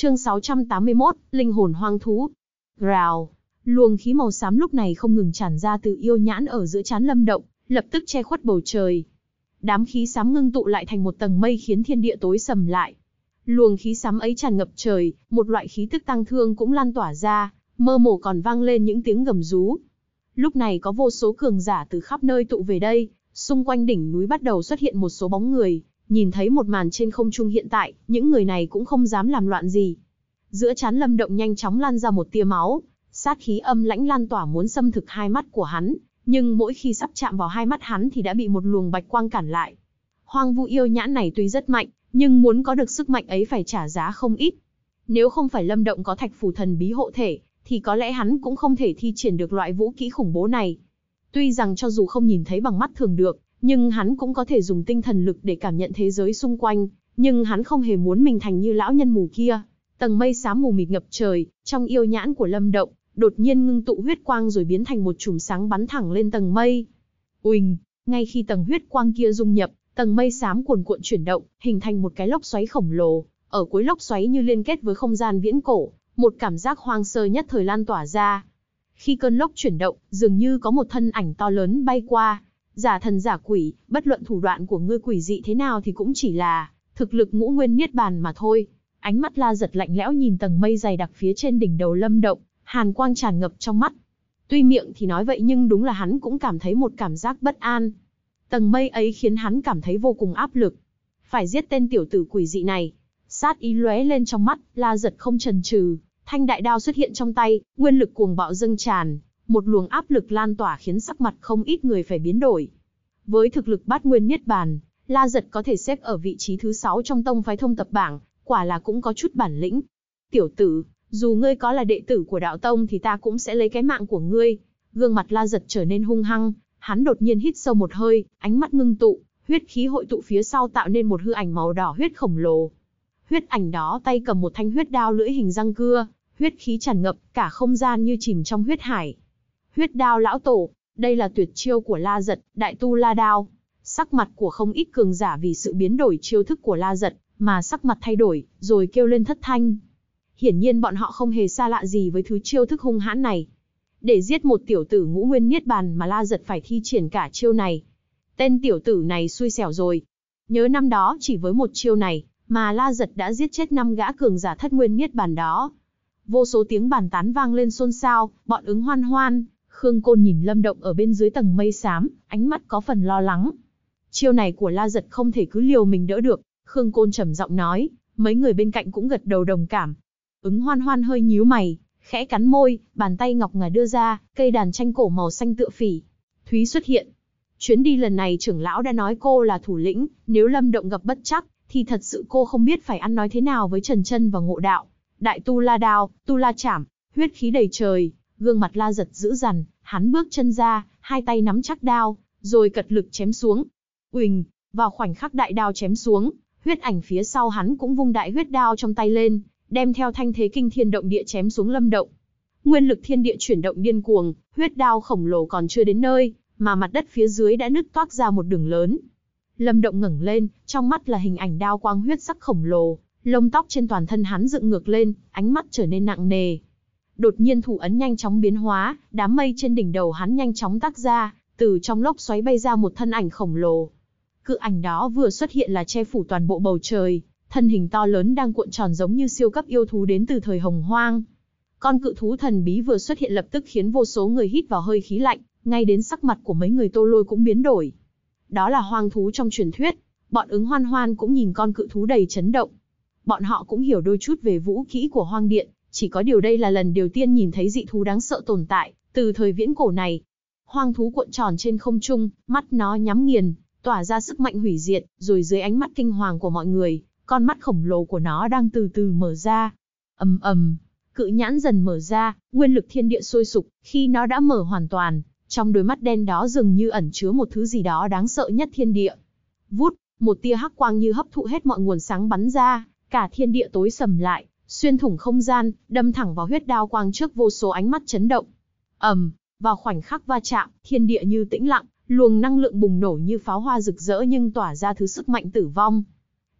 Chương 681, Linh hồn hoang thú. Rào. Luồng khí màu xám lúc này không ngừng tràn ra từ yêu nhãn ở giữa chán lâm động, lập tức che khuất bầu trời. Đám khí xám ngưng tụ lại thành một tầng mây khiến thiên địa tối sầm lại. Luồng khí xám ấy tràn ngập trời, một loại khí tức tăng thương cũng lan tỏa ra, mơ hồ còn vang lên những tiếng gầm rú. Lúc này có vô số cường giả từ khắp nơi tụ về đây, xung quanh đỉnh núi bắt đầu xuất hiện một số bóng người, Nhìn thấy một màn trên không trung hiện tại, những người này cũng không dám làm loạn gì. Giữa chán lâm động nhanh chóng lan ra một tia máu, sát khí âm lãnh lan tỏa muốn xâm thực hai mắt của hắn, nhưng mỗi khi sắp chạm vào hai mắt hắn thì đã bị một luồng bạch quang cản lại. Hoang vu yêu nhãn này tuy rất mạnh, nhưng muốn có được sức mạnh ấy phải trả giá không ít. Nếu không phải lâm động có thạch phù thần bí hộ thể, thì có lẽ hắn cũng không thể thi triển được loại vũ kỹ khủng bố này. Tuy rằng cho dù không nhìn thấy bằng mắt thường được, nhưng hắn cũng có thể dùng tinh thần lực để cảm nhận thế giới xung quanh, nhưng hắn không hề muốn mình thành như lão nhân mù kia. Tầng mây xám mù mịt ngập trời, trong yêu nhãn của Lâm Động, đột nhiên ngưng tụ huyết quang rồi biến thành một chùm sáng bắn thẳng lên tầng mây. Uỳnh, ngay khi tầng huyết quang kia dung nhập, tầng mây xám cuồn cuộn chuyển động, hình thành một cái lốc xoáy khổng lồ, ở cuối lốc xoáy như liên kết với không gian viễn cổ, một cảm giác hoang sơ nhất thời lan tỏa ra. Khi cơn lốc chuyển động, dường như có một thân ảnh to lớn bay qua, Giả thần giả quỷ, bất luận thủ đoạn của ngươi quỷ dị thế nào thì cũng chỉ là thực lực ngũ nguyên niết bàn mà thôi. Ánh mắt la giật lạnh lẽo nhìn tầng mây dày đặc phía trên đỉnh đầu lâm động, hàn quang tràn ngập trong mắt. Tuy miệng thì nói vậy nhưng đúng là hắn cũng cảm thấy một cảm giác bất an. Tầng mây ấy khiến hắn cảm thấy vô cùng áp lực. Phải giết tên tiểu tử quỷ dị này. Sát ý lóe lên trong mắt, la giật không chần chừ. Thanh đại đao xuất hiện trong tay, nguyên lực cuồng bạo dâng tràn, một luồng áp lực lan tỏa khiến sắc mặt không ít người phải biến đổi. Với thực lực bát nguyên niết bàn, La Giật có thể xếp ở vị trí thứ 6 trong tông phái thông tập bảng, quả là cũng có chút bản lĩnh. Tiểu tử, dù ngươi có là đệ tử của đạo tông thì ta cũng sẽ lấy cái mạng của ngươi. Gương mặt La Giật trở nên hung hăng, hắn đột nhiên hít sâu một hơi, ánh mắt ngưng tụ, huyết khí hội tụ phía sau tạo nên một hư ảnh màu đỏ huyết khổng lồ. Huyết ảnh đó tay cầm một thanh huyết đao lưỡi hình răng cưa, huyết khí tràn ngập, cả không gian như chìm trong huyết hải huyết đao lão tổ, đây là tuyệt chiêu của La Giật, đại tu La Đao. Sắc mặt của không ít cường giả vì sự biến đổi chiêu thức của La Giật, mà sắc mặt thay đổi, rồi kêu lên thất thanh. Hiển nhiên bọn họ không hề xa lạ gì với thứ chiêu thức hung hãn này. Để giết một tiểu tử ngũ nguyên niết bàn mà La Giật phải thi triển cả chiêu này. Tên tiểu tử này xui xẻo rồi. Nhớ năm đó chỉ với một chiêu này, mà La Giật đã giết chết năm gã cường giả thất nguyên niết bàn đó. Vô số tiếng bàn tán vang lên xôn xao, bọn ứng hoan hoan, Khương Côn nhìn Lâm Động ở bên dưới tầng mây xám, ánh mắt có phần lo lắng. Chiêu này của La Giật không thể cứ liều mình đỡ được, Khương Côn trầm giọng nói, mấy người bên cạnh cũng gật đầu đồng cảm. Ứng Hoan Hoan hơi nhíu mày, khẽ cắn môi, bàn tay ngọc ngà đưa ra, cây đàn tranh cổ màu xanh tựa phỉ. Thúy xuất hiện. Chuyến đi lần này trưởng lão đã nói cô là thủ lĩnh, nếu Lâm Động gặp bất chắc, thì thật sự cô không biết phải ăn nói thế nào với Trần Chân và Ngộ Đạo. Đại tu la đao, tu la chảm, huyết khí đầy trời, gương mặt la giật dữ dằn, hắn bước chân ra, hai tay nắm chắc đao, rồi cật lực chém xuống. Uỳnh, vào khoảnh khắc đại đao chém xuống, huyết ảnh phía sau hắn cũng vung đại huyết đao trong tay lên, đem theo thanh thế kinh thiên động địa chém xuống lâm động. Nguyên lực thiên địa chuyển động điên cuồng, huyết đao khổng lồ còn chưa đến nơi, mà mặt đất phía dưới đã nứt toác ra một đường lớn. Lâm động ngẩng lên, trong mắt là hình ảnh đao quang huyết sắc khổng lồ, lông tóc trên toàn thân hắn dựng ngược lên, ánh mắt trở nên nặng nề, Đột nhiên thủ ấn nhanh chóng biến hóa, đám mây trên đỉnh đầu hắn nhanh chóng tác ra, từ trong lốc xoáy bay ra một thân ảnh khổng lồ. Cự ảnh đó vừa xuất hiện là che phủ toàn bộ bầu trời, thân hình to lớn đang cuộn tròn giống như siêu cấp yêu thú đến từ thời hồng hoang. Con cự thú thần bí vừa xuất hiện lập tức khiến vô số người hít vào hơi khí lạnh, ngay đến sắc mặt của mấy người tô lôi cũng biến đổi. Đó là hoang thú trong truyền thuyết, bọn ứng hoan hoan cũng nhìn con cự thú đầy chấn động. Bọn họ cũng hiểu đôi chút về vũ khí của hoang điện, chỉ có điều đây là lần đầu tiên nhìn thấy dị thú đáng sợ tồn tại, từ thời viễn cổ này. Hoang thú cuộn tròn trên không trung, mắt nó nhắm nghiền, tỏa ra sức mạnh hủy diệt, rồi dưới ánh mắt kinh hoàng của mọi người, con mắt khổng lồ của nó đang từ từ mở ra. ầm ầm, cự nhãn dần mở ra, nguyên lực thiên địa sôi sục, khi nó đã mở hoàn toàn, trong đôi mắt đen đó dường như ẩn chứa một thứ gì đó đáng sợ nhất thiên địa. Vút, một tia hắc quang như hấp thụ hết mọi nguồn sáng bắn ra, cả thiên địa tối sầm lại, xuyên thủng không gian, đâm thẳng vào huyết đao quang trước vô số ánh mắt chấn động. Ầm, vào khoảnh khắc va chạm, thiên địa như tĩnh lặng, luồng năng lượng bùng nổ như pháo hoa rực rỡ nhưng tỏa ra thứ sức mạnh tử vong.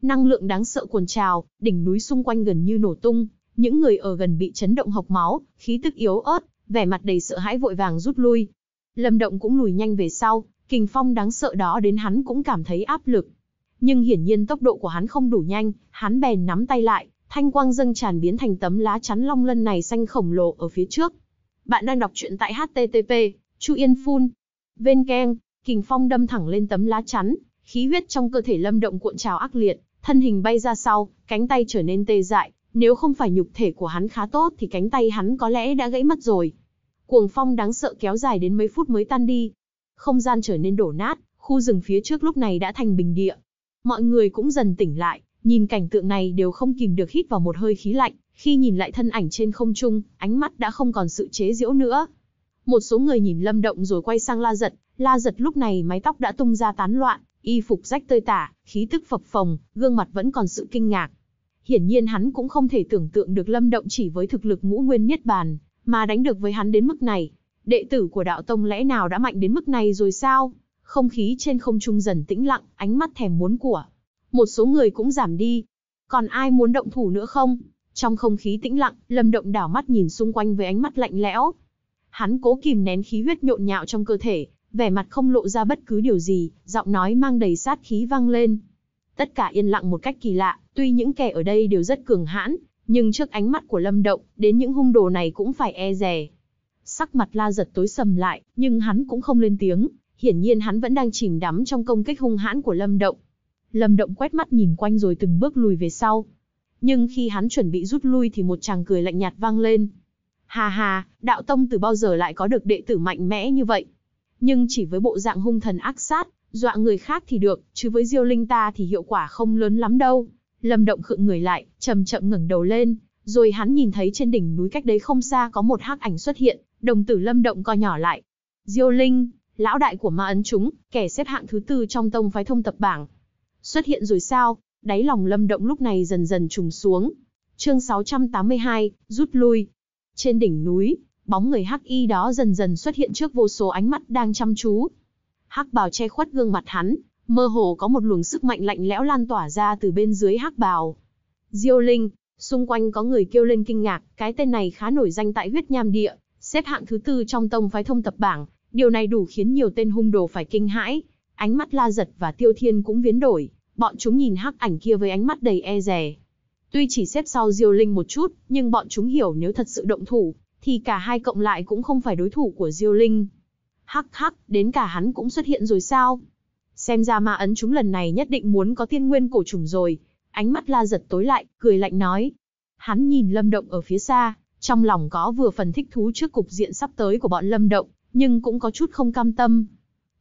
Năng lượng đáng sợ cuồn trào, đỉnh núi xung quanh gần như nổ tung, những người ở gần bị chấn động học máu, khí tức yếu ớt, vẻ mặt đầy sợ hãi vội vàng rút lui. Lâm Động cũng lùi nhanh về sau, kình phong đáng sợ đó đến hắn cũng cảm thấy áp lực. Nhưng hiển nhiên tốc độ của hắn không đủ nhanh, hắn bèn nắm tay lại, thanh quang dâng tràn biến thành tấm lá chắn long lân này xanh khổng lồ ở phía trước. Bạn đang đọc truyện tại http Chu Yên Phun. Bên keng, kình phong đâm thẳng lên tấm lá chắn, khí huyết trong cơ thể Lâm Động cuộn trào ác liệt, thân hình bay ra sau, cánh tay trở nên tê dại, nếu không phải nhục thể của hắn khá tốt thì cánh tay hắn có lẽ đã gãy mất rồi. Cuồng phong đáng sợ kéo dài đến mấy phút mới tan đi. Không gian trở nên đổ nát, khu rừng phía trước lúc này đã thành bình địa. Mọi người cũng dần tỉnh lại, Nhìn cảnh tượng này đều không kìm được hít vào một hơi khí lạnh, khi nhìn lại thân ảnh trên không trung, ánh mắt đã không còn sự chế giễu nữa. Một số người nhìn Lâm Động rồi quay sang La Giật, La Giật lúc này mái tóc đã tung ra tán loạn, y phục rách tơi tả, khí tức phập phồng, gương mặt vẫn còn sự kinh ngạc. Hiển nhiên hắn cũng không thể tưởng tượng được Lâm Động chỉ với thực lực ngũ nguyên niết bàn, mà đánh được với hắn đến mức này. Đệ tử của đạo tông lẽ nào đã mạnh đến mức này rồi sao? Không khí trên không trung dần tĩnh lặng, ánh mắt thèm muốn của một số người cũng giảm đi. Còn ai muốn động thủ nữa không? Trong không khí tĩnh lặng, Lâm Động đảo mắt nhìn xung quanh với ánh mắt lạnh lẽo. Hắn cố kìm nén khí huyết nhộn nhạo trong cơ thể, vẻ mặt không lộ ra bất cứ điều gì, giọng nói mang đầy sát khí vang lên. Tất cả yên lặng một cách kỳ lạ, tuy những kẻ ở đây đều rất cường hãn, nhưng trước ánh mắt của Lâm Động, đến những hung đồ này cũng phải e dè. Sắc mặt La giật tối sầm lại, nhưng hắn cũng không lên tiếng, hiển nhiên hắn vẫn đang chìm đắm trong công kích hung hãn của Lâm Động. Lâm Động quét mắt nhìn quanh rồi từng bước lùi về sau. Nhưng khi hắn chuẩn bị rút lui thì một chàng cười lạnh nhạt vang lên. Hà hà, đạo tông từ bao giờ lại có được đệ tử mạnh mẽ như vậy? Nhưng chỉ với bộ dạng hung thần ác sát, dọa người khác thì được, chứ với diêu linh ta thì hiệu quả không lớn lắm đâu. Lâm Động khựng người lại, chậm chậm ngẩng đầu lên, rồi hắn nhìn thấy trên đỉnh núi cách đấy không xa có một hắc ảnh xuất hiện, đồng tử Lâm Động co nhỏ lại. Diêu Linh, lão đại của ma ấn chúng, kẻ xếp hạng thứ tư trong tông phái thông tập bảng, Xuất hiện rồi sao? Đáy lòng Lâm Động lúc này dần dần trùng xuống. Chương 682, rút lui. Trên đỉnh núi, bóng người Hắc Y đó dần dần xuất hiện trước vô số ánh mắt đang chăm chú. Hắc bào che khuất gương mặt hắn, mơ hồ có một luồng sức mạnh lạnh lẽo lan tỏa ra từ bên dưới Hắc bào. Diêu Linh, xung quanh có người kêu lên kinh ngạc, cái tên này khá nổi danh tại huyết nham địa, xếp hạng thứ tư trong tông phái thông tập bảng, điều này đủ khiến nhiều tên hung đồ phải kinh hãi, Ánh mắt La Giật và Tiêu Thiên cũng biến đổi, bọn chúng nhìn hắc ảnh kia với ánh mắt đầy e dè. Tuy chỉ xếp sau Diêu Linh một chút, nhưng bọn chúng hiểu nếu thật sự động thủ, thì cả hai cộng lại cũng không phải đối thủ của Diêu Linh. Hắc hắc, đến cả hắn cũng xuất hiện rồi sao? Xem ra ma ấn chúng lần này nhất định muốn có Thiên nguyên cổ trùng rồi. Ánh mắt la giật tối lại, cười lạnh nói. Hắn nhìn lâm động ở phía xa, trong lòng có vừa phần thích thú trước cục diện sắp tới của bọn lâm động, nhưng cũng có chút không cam tâm.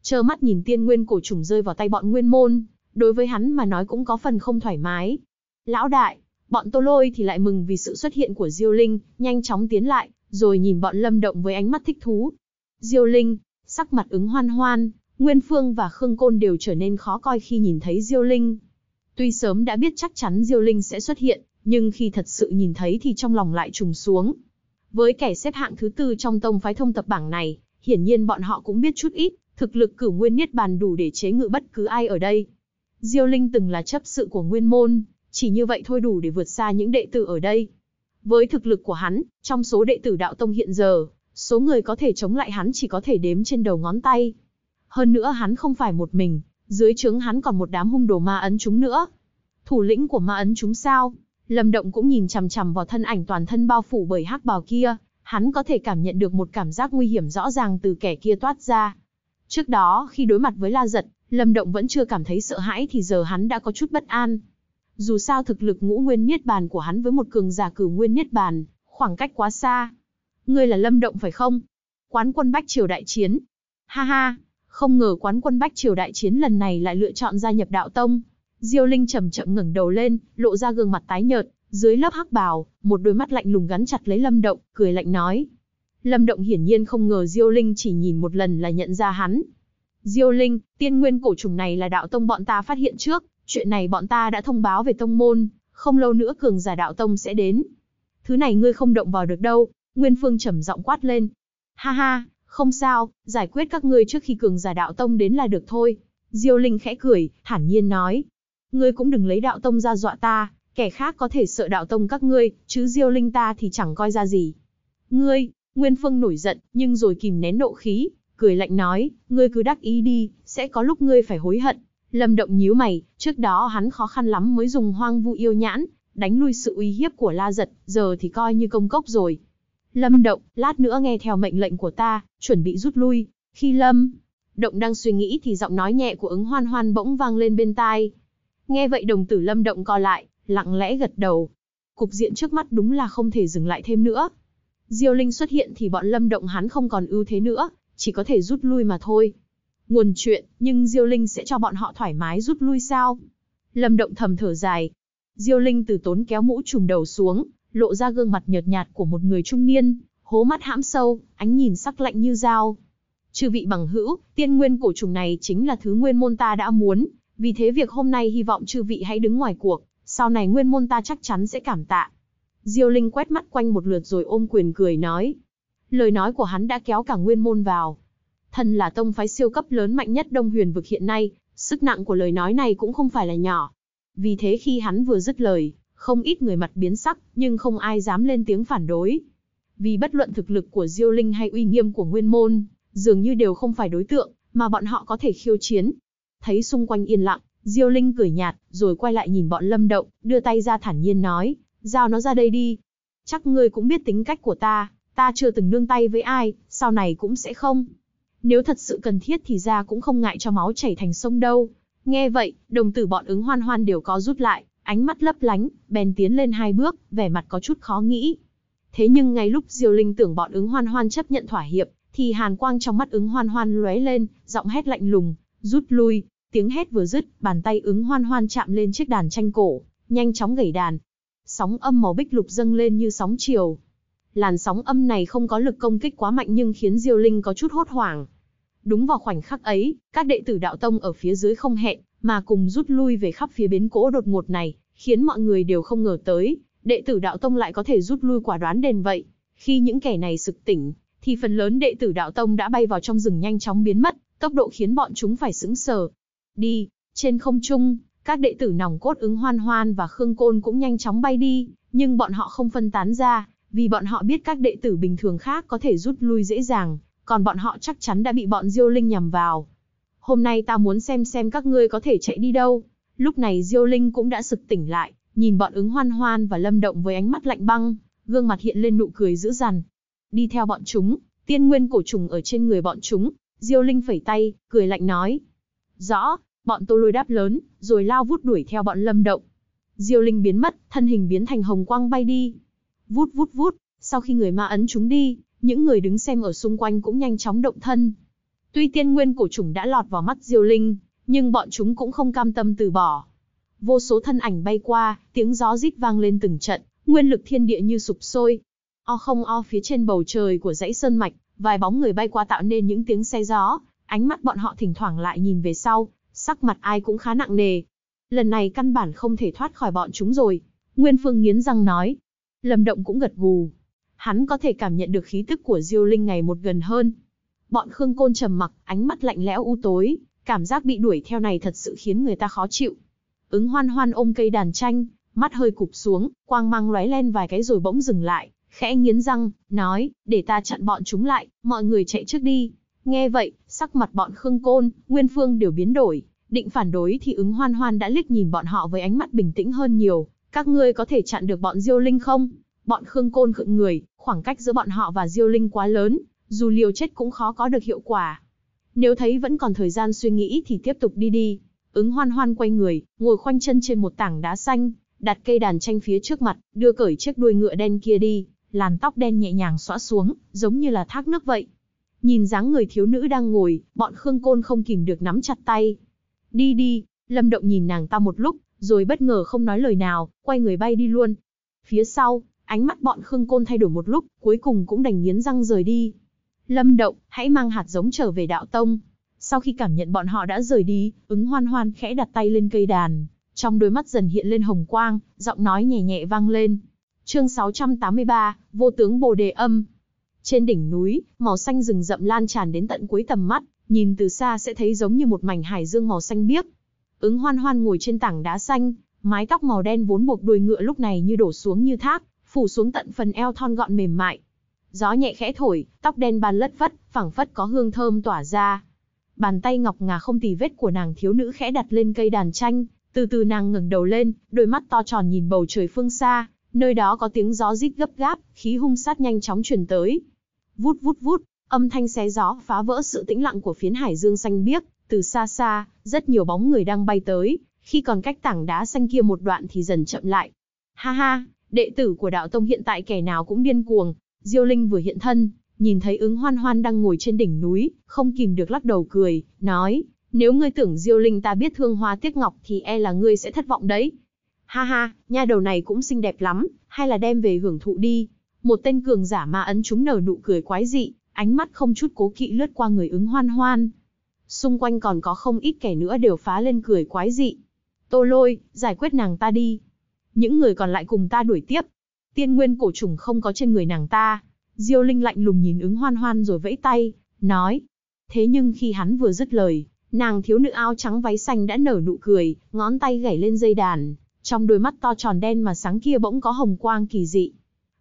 Trơ mắt nhìn tiên nguyên cổ trùng rơi vào tay bọn nguyên môn, đối với hắn mà nói cũng có phần không thoải mái. Lão đại, bọn tô lôi thì lại mừng vì sự xuất hiện của Diêu Linh, nhanh chóng tiến lại, rồi nhìn bọn lâm động với ánh mắt thích thú. Diêu Linh, sắc mặt ứng hoan hoan, Nguyên Phương và Khương Côn đều trở nên khó coi khi nhìn thấy Diêu Linh. Tuy sớm đã biết chắc chắn Diêu Linh sẽ xuất hiện, nhưng khi thật sự nhìn thấy thì trong lòng lại trùng xuống. Với kẻ xếp hạng thứ tư trong tông phái thông tập bảng này, hiển nhiên bọn họ cũng biết chút ít, Thực lực cửu nguyên niết bàn đủ để chế ngự bất cứ ai ở đây. Diêu Linh từng là chấp sự của nguyên môn, chỉ như vậy thôi đủ để vượt xa những đệ tử ở đây. Với thực lực của hắn, trong số đệ tử đạo tông hiện giờ, số người có thể chống lại hắn chỉ có thể đếm trên đầu ngón tay. Hơn nữa hắn không phải một mình, dưới trứng hắn còn một đám hung đồ ma ấn chúng nữa. Thủ lĩnh của ma ấn chúng sao? Lâm Động cũng nhìn chằm chằm vào thân ảnh toàn thân bao phủ bởi hắc bào kia, hắn có thể cảm nhận được một cảm giác nguy hiểm rõ ràng từ kẻ kia toát ra. Trước đó khi đối mặt với La Giật, Lâm Động vẫn chưa cảm thấy sợ hãi thì giờ hắn đã có chút bất an. Dù sao thực lực ngũ nguyên niết bàn của hắn với một cường giả cử nguyên niết bàn, khoảng cách quá xa. Ngươi là Lâm Động phải không? Quán quân Bách Triều Đại Chiến. Ha ha, không ngờ quán quân Bách Triều Đại Chiến lần này lại lựa chọn gia nhập đạo tông. Diêu Linh chậm chậm ngẩng đầu lên, lộ ra gương mặt tái nhợt, dưới lớp hắc bào, một đôi mắt lạnh lùng gắn chặt lấy Lâm Động, cười lạnh nói, Lâm Động hiển nhiên không ngờ Diêu Linh chỉ nhìn một lần là nhận ra hắn. Diêu Linh, tiên nguyên cổ trùng này là đạo tông bọn ta phát hiện trước, chuyện này bọn ta đã thông báo về tông môn, không lâu nữa cường giả đạo tông sẽ đến. Thứ này ngươi không động vào được đâu, Nguyên Phương trầm giọng quát lên. Ha ha, không sao, giải quyết các ngươi trước khi cường giả đạo tông đến là được thôi. Diêu Linh khẽ cười, thản nhiên nói. Ngươi cũng đừng lấy đạo tông ra dọa ta, kẻ khác có thể sợ đạo tông các ngươi, chứ Diêu Linh ta thì chẳng coi ra gì. Ngươi, Nguyên Phương nổi giận, nhưng rồi kìm nén nộ khí, cười lạnh nói, ngươi cứ đắc ý đi, sẽ có lúc ngươi phải hối hận. Lâm Động nhíu mày, trước đó hắn khó khăn lắm mới dùng hoang vu yêu nhãn, đánh lui sự uy hiếp của La Giật, giờ thì coi như công cốc rồi. Lâm Động, lát nữa nghe theo mệnh lệnh của ta, chuẩn bị rút lui. Khi Lâm Động đang suy nghĩ thì giọng nói nhẹ của ứng hoan hoan bỗng vang lên bên tai. Nghe vậy đồng tử Lâm Động co lại, lặng lẽ gật đầu. Cục diện trước mắt đúng là không thể dừng lại thêm nữa, Diêu Linh xuất hiện thì bọn Lâm Động hắn không còn ưu thế nữa, chỉ có thể rút lui mà thôi. Nguồn chuyện, nhưng Diêu Linh sẽ cho bọn họ thoải mái rút lui sao? Lâm Động thầm thở dài. Diêu Linh từ tốn kéo mũ trùm đầu xuống, lộ ra gương mặt nhợt nhạt của một người trung niên, hố mắt hãm sâu, ánh nhìn sắc lạnh như dao. Chư vị bằng hữu, tiên nguyên cổ trùng này chính là thứ nguyên môn ta đã muốn, vì thế việc hôm nay hy vọng chư vị hãy đứng ngoài cuộc, sau này nguyên môn ta chắc chắn sẽ cảm tạ, Diêu Linh quét mắt quanh một lượt rồi ôm quyền cười nói. Lời nói của hắn đã kéo cả nguyên môn vào. Thần là tông phái siêu cấp lớn mạnh nhất Đông Huyền vực hiện nay, sức nặng của lời nói này cũng không phải là nhỏ. Vì thế khi hắn vừa dứt lời, không ít người mặt biến sắc, nhưng không ai dám lên tiếng phản đối. Vì bất luận thực lực của Diêu Linh hay uy nghiêm của nguyên môn, dường như đều không phải đối tượng, mà bọn họ có thể khiêu chiến. Thấy xung quanh yên lặng, Diêu Linh cười nhạt, rồi quay lại nhìn bọn Lâm Động, đưa tay ra thản nhiên nói, giao nó ra đây đi. Chắc ngươi cũng biết tính cách của ta, ta chưa từng nương tay với ai, sau này cũng sẽ không. Nếu thật sự cần thiết thì ra cũng không ngại cho máu chảy thành sông đâu. Nghe vậy, đồng tử bọn ứng hoan hoan đều có rút lại, ánh mắt lấp lánh, bèn tiến lên hai bước, vẻ mặt có chút khó nghĩ. Thế nhưng ngay lúc Diêu Linh tưởng bọn ứng hoan hoan chấp nhận thỏa hiệp, thì hàn quang trong mắt ứng hoan hoan lóe lên, giọng hét lạnh lùng, rút lui, tiếng hét vừa dứt, bàn tay ứng hoan hoan chạm lên chiếc đàn tranh cổ, nhanh chóng gẩy đàn, sóng âm màu bích lục dâng lên như sóng chiều. Làn sóng âm này không có lực công kích quá mạnh nhưng khiến Diêu Linh có chút hốt hoảng. Đúng vào khoảnh khắc ấy, các đệ tử đạo tông ở phía dưới không hẹn, mà cùng rút lui về khắp phía bến cỗ đột ngột này, khiến mọi người đều không ngờ tới, đệ tử đạo tông lại có thể rút lui quả đoán đền vậy. Khi những kẻ này sực tỉnh, thì phần lớn đệ tử đạo tông đã bay vào trong rừng nhanh chóng biến mất, tốc độ khiến bọn chúng phải sững sờ. Đi, trên không trung, các đệ tử nòng cốt ứng hoan hoan và Khương Côn cũng nhanh chóng bay đi, nhưng bọn họ không phân tán ra, vì bọn họ biết các đệ tử bình thường khác có thể rút lui dễ dàng, còn bọn họ chắc chắn đã bị bọn Diêu Linh nhằm vào. Hôm nay ta muốn xem xem các ngươi có thể chạy đi đâu. Lúc này Diêu Linh cũng đã sực tỉnh lại, nhìn bọn ứng hoan hoan và lâm động với ánh mắt lạnh băng, gương mặt hiện lên nụ cười dữ dằn. Đi theo bọn chúng, tiên nguyên cổ trùng ở trên người bọn chúng, Diêu Linh phẩy tay, cười lạnh nói. Rõ, Bọn Tô Lôi đáp lớn, rồi lao vút đuổi theo bọn Lâm Động. Diêu Linh biến mất, thân hình biến thành hồng quang bay đi. Vút vút vút, sau khi người ma ấn chúng đi, những người đứng xem ở xung quanh cũng nhanh chóng động thân. Tuy tiên nguyên cổ trùng đã lọt vào mắt Diêu Linh, nhưng bọn chúng cũng không cam tâm từ bỏ. Vô số thân ảnh bay qua, tiếng gió rít vang lên từng trận, nguyên lực thiên địa như sụp sôi. O không o phía trên bầu trời của dãy sơn mạch, vài bóng người bay qua tạo nên những tiếng xe gió, ánh mắt bọn họ thỉnh thoảng lại nhìn về sau, sắc mặt ai cũng khá nặng nề. Lần này căn bản không thể thoát khỏi bọn chúng rồi. Nguyên Phương nghiến răng nói. Lâm Động cũng gật gù. Hắn có thể cảm nhận được khí tức của Diêu Linh ngày một gần hơn. Bọn Khương Côn trầm mặc, ánh mắt lạnh lẽo u tối, cảm giác bị đuổi theo này thật sự khiến người ta khó chịu. Ứng Hoan Hoan ôm cây đàn tranh, mắt hơi cụp xuống, quang mang lóe lên vài cái rồi bỗng dừng lại, khẽ nghiến răng, nói, để ta chặn bọn chúng lại, mọi người chạy trước đi. Nghe vậy, sắc mặt bọn Khương Côn, Nguyên Phương đều biến đổi, định phản đối thì ứng hoan hoan đã liếc nhìn bọn họ với ánh mắt bình tĩnh hơn nhiều. Các ngươi có thể chặn được bọn diêu linh không? Bọn Khương Côn khựng người, khoảng cách giữa bọn họ và diêu linh quá lớn, dù liều chết cũng khó có được hiệu quả. Nếu thấy vẫn còn thời gian suy nghĩ thì tiếp tục đi đi. Ứng hoan hoan quay người, ngồi khoanh chân trên một tảng đá xanh, đặt cây đàn tranh phía trước mặt, đưa cởi chiếc đuôi ngựa đen kia đi, làn tóc đen nhẹ nhàng xõa xuống, giống như là thác nước vậy. Nhìn dáng người thiếu nữ đang ngồi, bọn Khương Côn không kìm được nắm chặt tay, Đi đi, Lâm Động nhìn nàng ta một lúc, rồi bất ngờ không nói lời nào, quay người bay đi luôn. Phía sau, ánh mắt bọn Khương Côn thay đổi một lúc, cuối cùng cũng đành nghiến răng rời đi. Lâm Động, hãy mang hạt giống trở về đạo tông. Sau khi cảm nhận bọn họ đã rời đi, ứng hoan hoan khẽ đặt tay lên cây đàn. Trong đôi mắt dần hiện lên hồng quang, giọng nói nhẹ nhẹ vang lên. Chương 683, Vô tướng Bồ Đề Âm. Trên đỉnh núi, màu xanh rừng rậm lan tràn đến tận cuối tầm mắt, Nhìn từ xa sẽ thấy giống như một mảnh hải dương màu xanh biếc. Ứng hoan hoan ngồi trên tảng đá xanh, mái tóc màu đen vốn buộc đuôi ngựa lúc này như đổ xuống như thác, phủ xuống tận phần eo thon gọn mềm mại. Gió nhẹ khẽ thổi, tóc đen bàn lất vất, phẳng phất có hương thơm tỏa ra. Bàn tay ngọc ngà không tì vết của nàng thiếu nữ khẽ đặt lên cây đàn tranh, từ từ nàng ngẩng đầu lên, đôi mắt to tròn nhìn bầu trời phương xa, nơi đó có tiếng gió rít gấp gáp, khí hung sát nhanh chóng truyền tới. Vút vút vút, Âm thanh xé gió phá vỡ sự tĩnh lặng của phiến hải dương xanh biếc, từ xa xa, rất nhiều bóng người đang bay tới, khi còn cách tảng đá xanh kia một đoạn thì dần chậm lại. Ha ha, đệ tử của đạo tông hiện tại kẻ nào cũng điên cuồng, Diêu Linh vừa hiện thân, nhìn thấy ứng hoan hoan đang ngồi trên đỉnh núi, không kìm được lắc đầu cười, nói, nếu ngươi tưởng Diêu Linh ta biết thương hoa tiếc ngọc thì e là ngươi sẽ thất vọng đấy. Ha ha, nha đầu này cũng xinh đẹp lắm, hay là đem về hưởng thụ đi. Một tên cường giả ma ấn chúng nở nụ cười quái dị, ánh mắt không chút cố kỵ lướt qua người ứng hoan hoan. Xung quanh còn có không ít kẻ nữa đều phá lên cười quái dị. Tô lôi, giải quyết nàng ta đi. Những người còn lại cùng ta đuổi tiếp. Tiên nguyên cổ trùng không có trên người nàng ta. Diêu Linh lạnh lùng nhìn ứng hoan hoan rồi vẫy tay, nói. Thế nhưng khi hắn vừa dứt lời, nàng thiếu nữ áo trắng váy xanh đã nở nụ cười, ngón tay gảy lên dây đàn, trong đôi mắt to tròn đen mà sáng kia bỗng có hồng quang kỳ dị.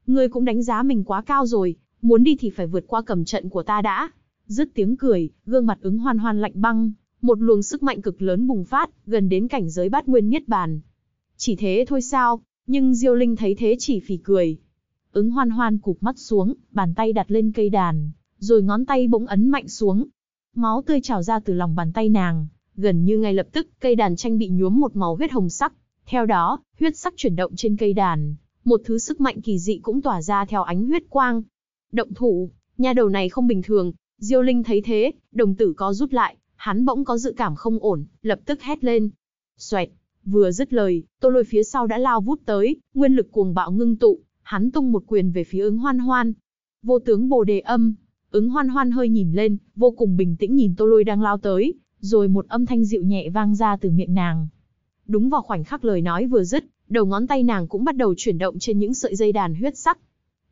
Ngươi cũng đánh giá mình quá cao rồi, muốn đi thì phải vượt qua cầm trận của ta đã. Dứt tiếng cười, gương mặt ứng hoan hoan lạnh băng, một luồng sức mạnh cực lớn bùng phát, gần đến cảnh giới bát nguyên niết bàn. Chỉ thế thôi sao, nhưng Diêu Linh thấy thế chỉ phì cười. Ứng hoan hoan cụp mắt xuống, bàn tay đặt lên cây đàn, rồi ngón tay bỗng ấn mạnh xuống. Máu tươi trào ra từ lòng bàn tay nàng, gần như ngay lập tức cây đàn tranh bị nhuốm một màu huyết hồng sắc. Theo đó, huyết sắc chuyển động trên cây đàn, một thứ sức mạnh kỳ dị cũng tỏa ra theo ánh huyết quang, động thủ, nhà đầu này không bình thường. Diêu Linh thấy thế, đồng tử có rút lại, hắn bỗng có dự cảm không ổn, lập tức hét lên. Xoẹt, vừa dứt lời, tô lôi phía sau đã lao vút tới, nguyên lực cuồng bạo ngưng tụ, hắn tung một quyền về phía ứng hoan hoan. Vô tướng bồ đề âm, ứng hoan hoan hơi nhìn lên, vô cùng bình tĩnh nhìn tô lôi đang lao tới, rồi một âm thanh dịu nhẹ vang ra từ miệng nàng. Đúng vào khoảnh khắc lời nói vừa dứt, đầu ngón tay nàng cũng bắt đầu chuyển động trên những sợi dây đàn huyết sắc.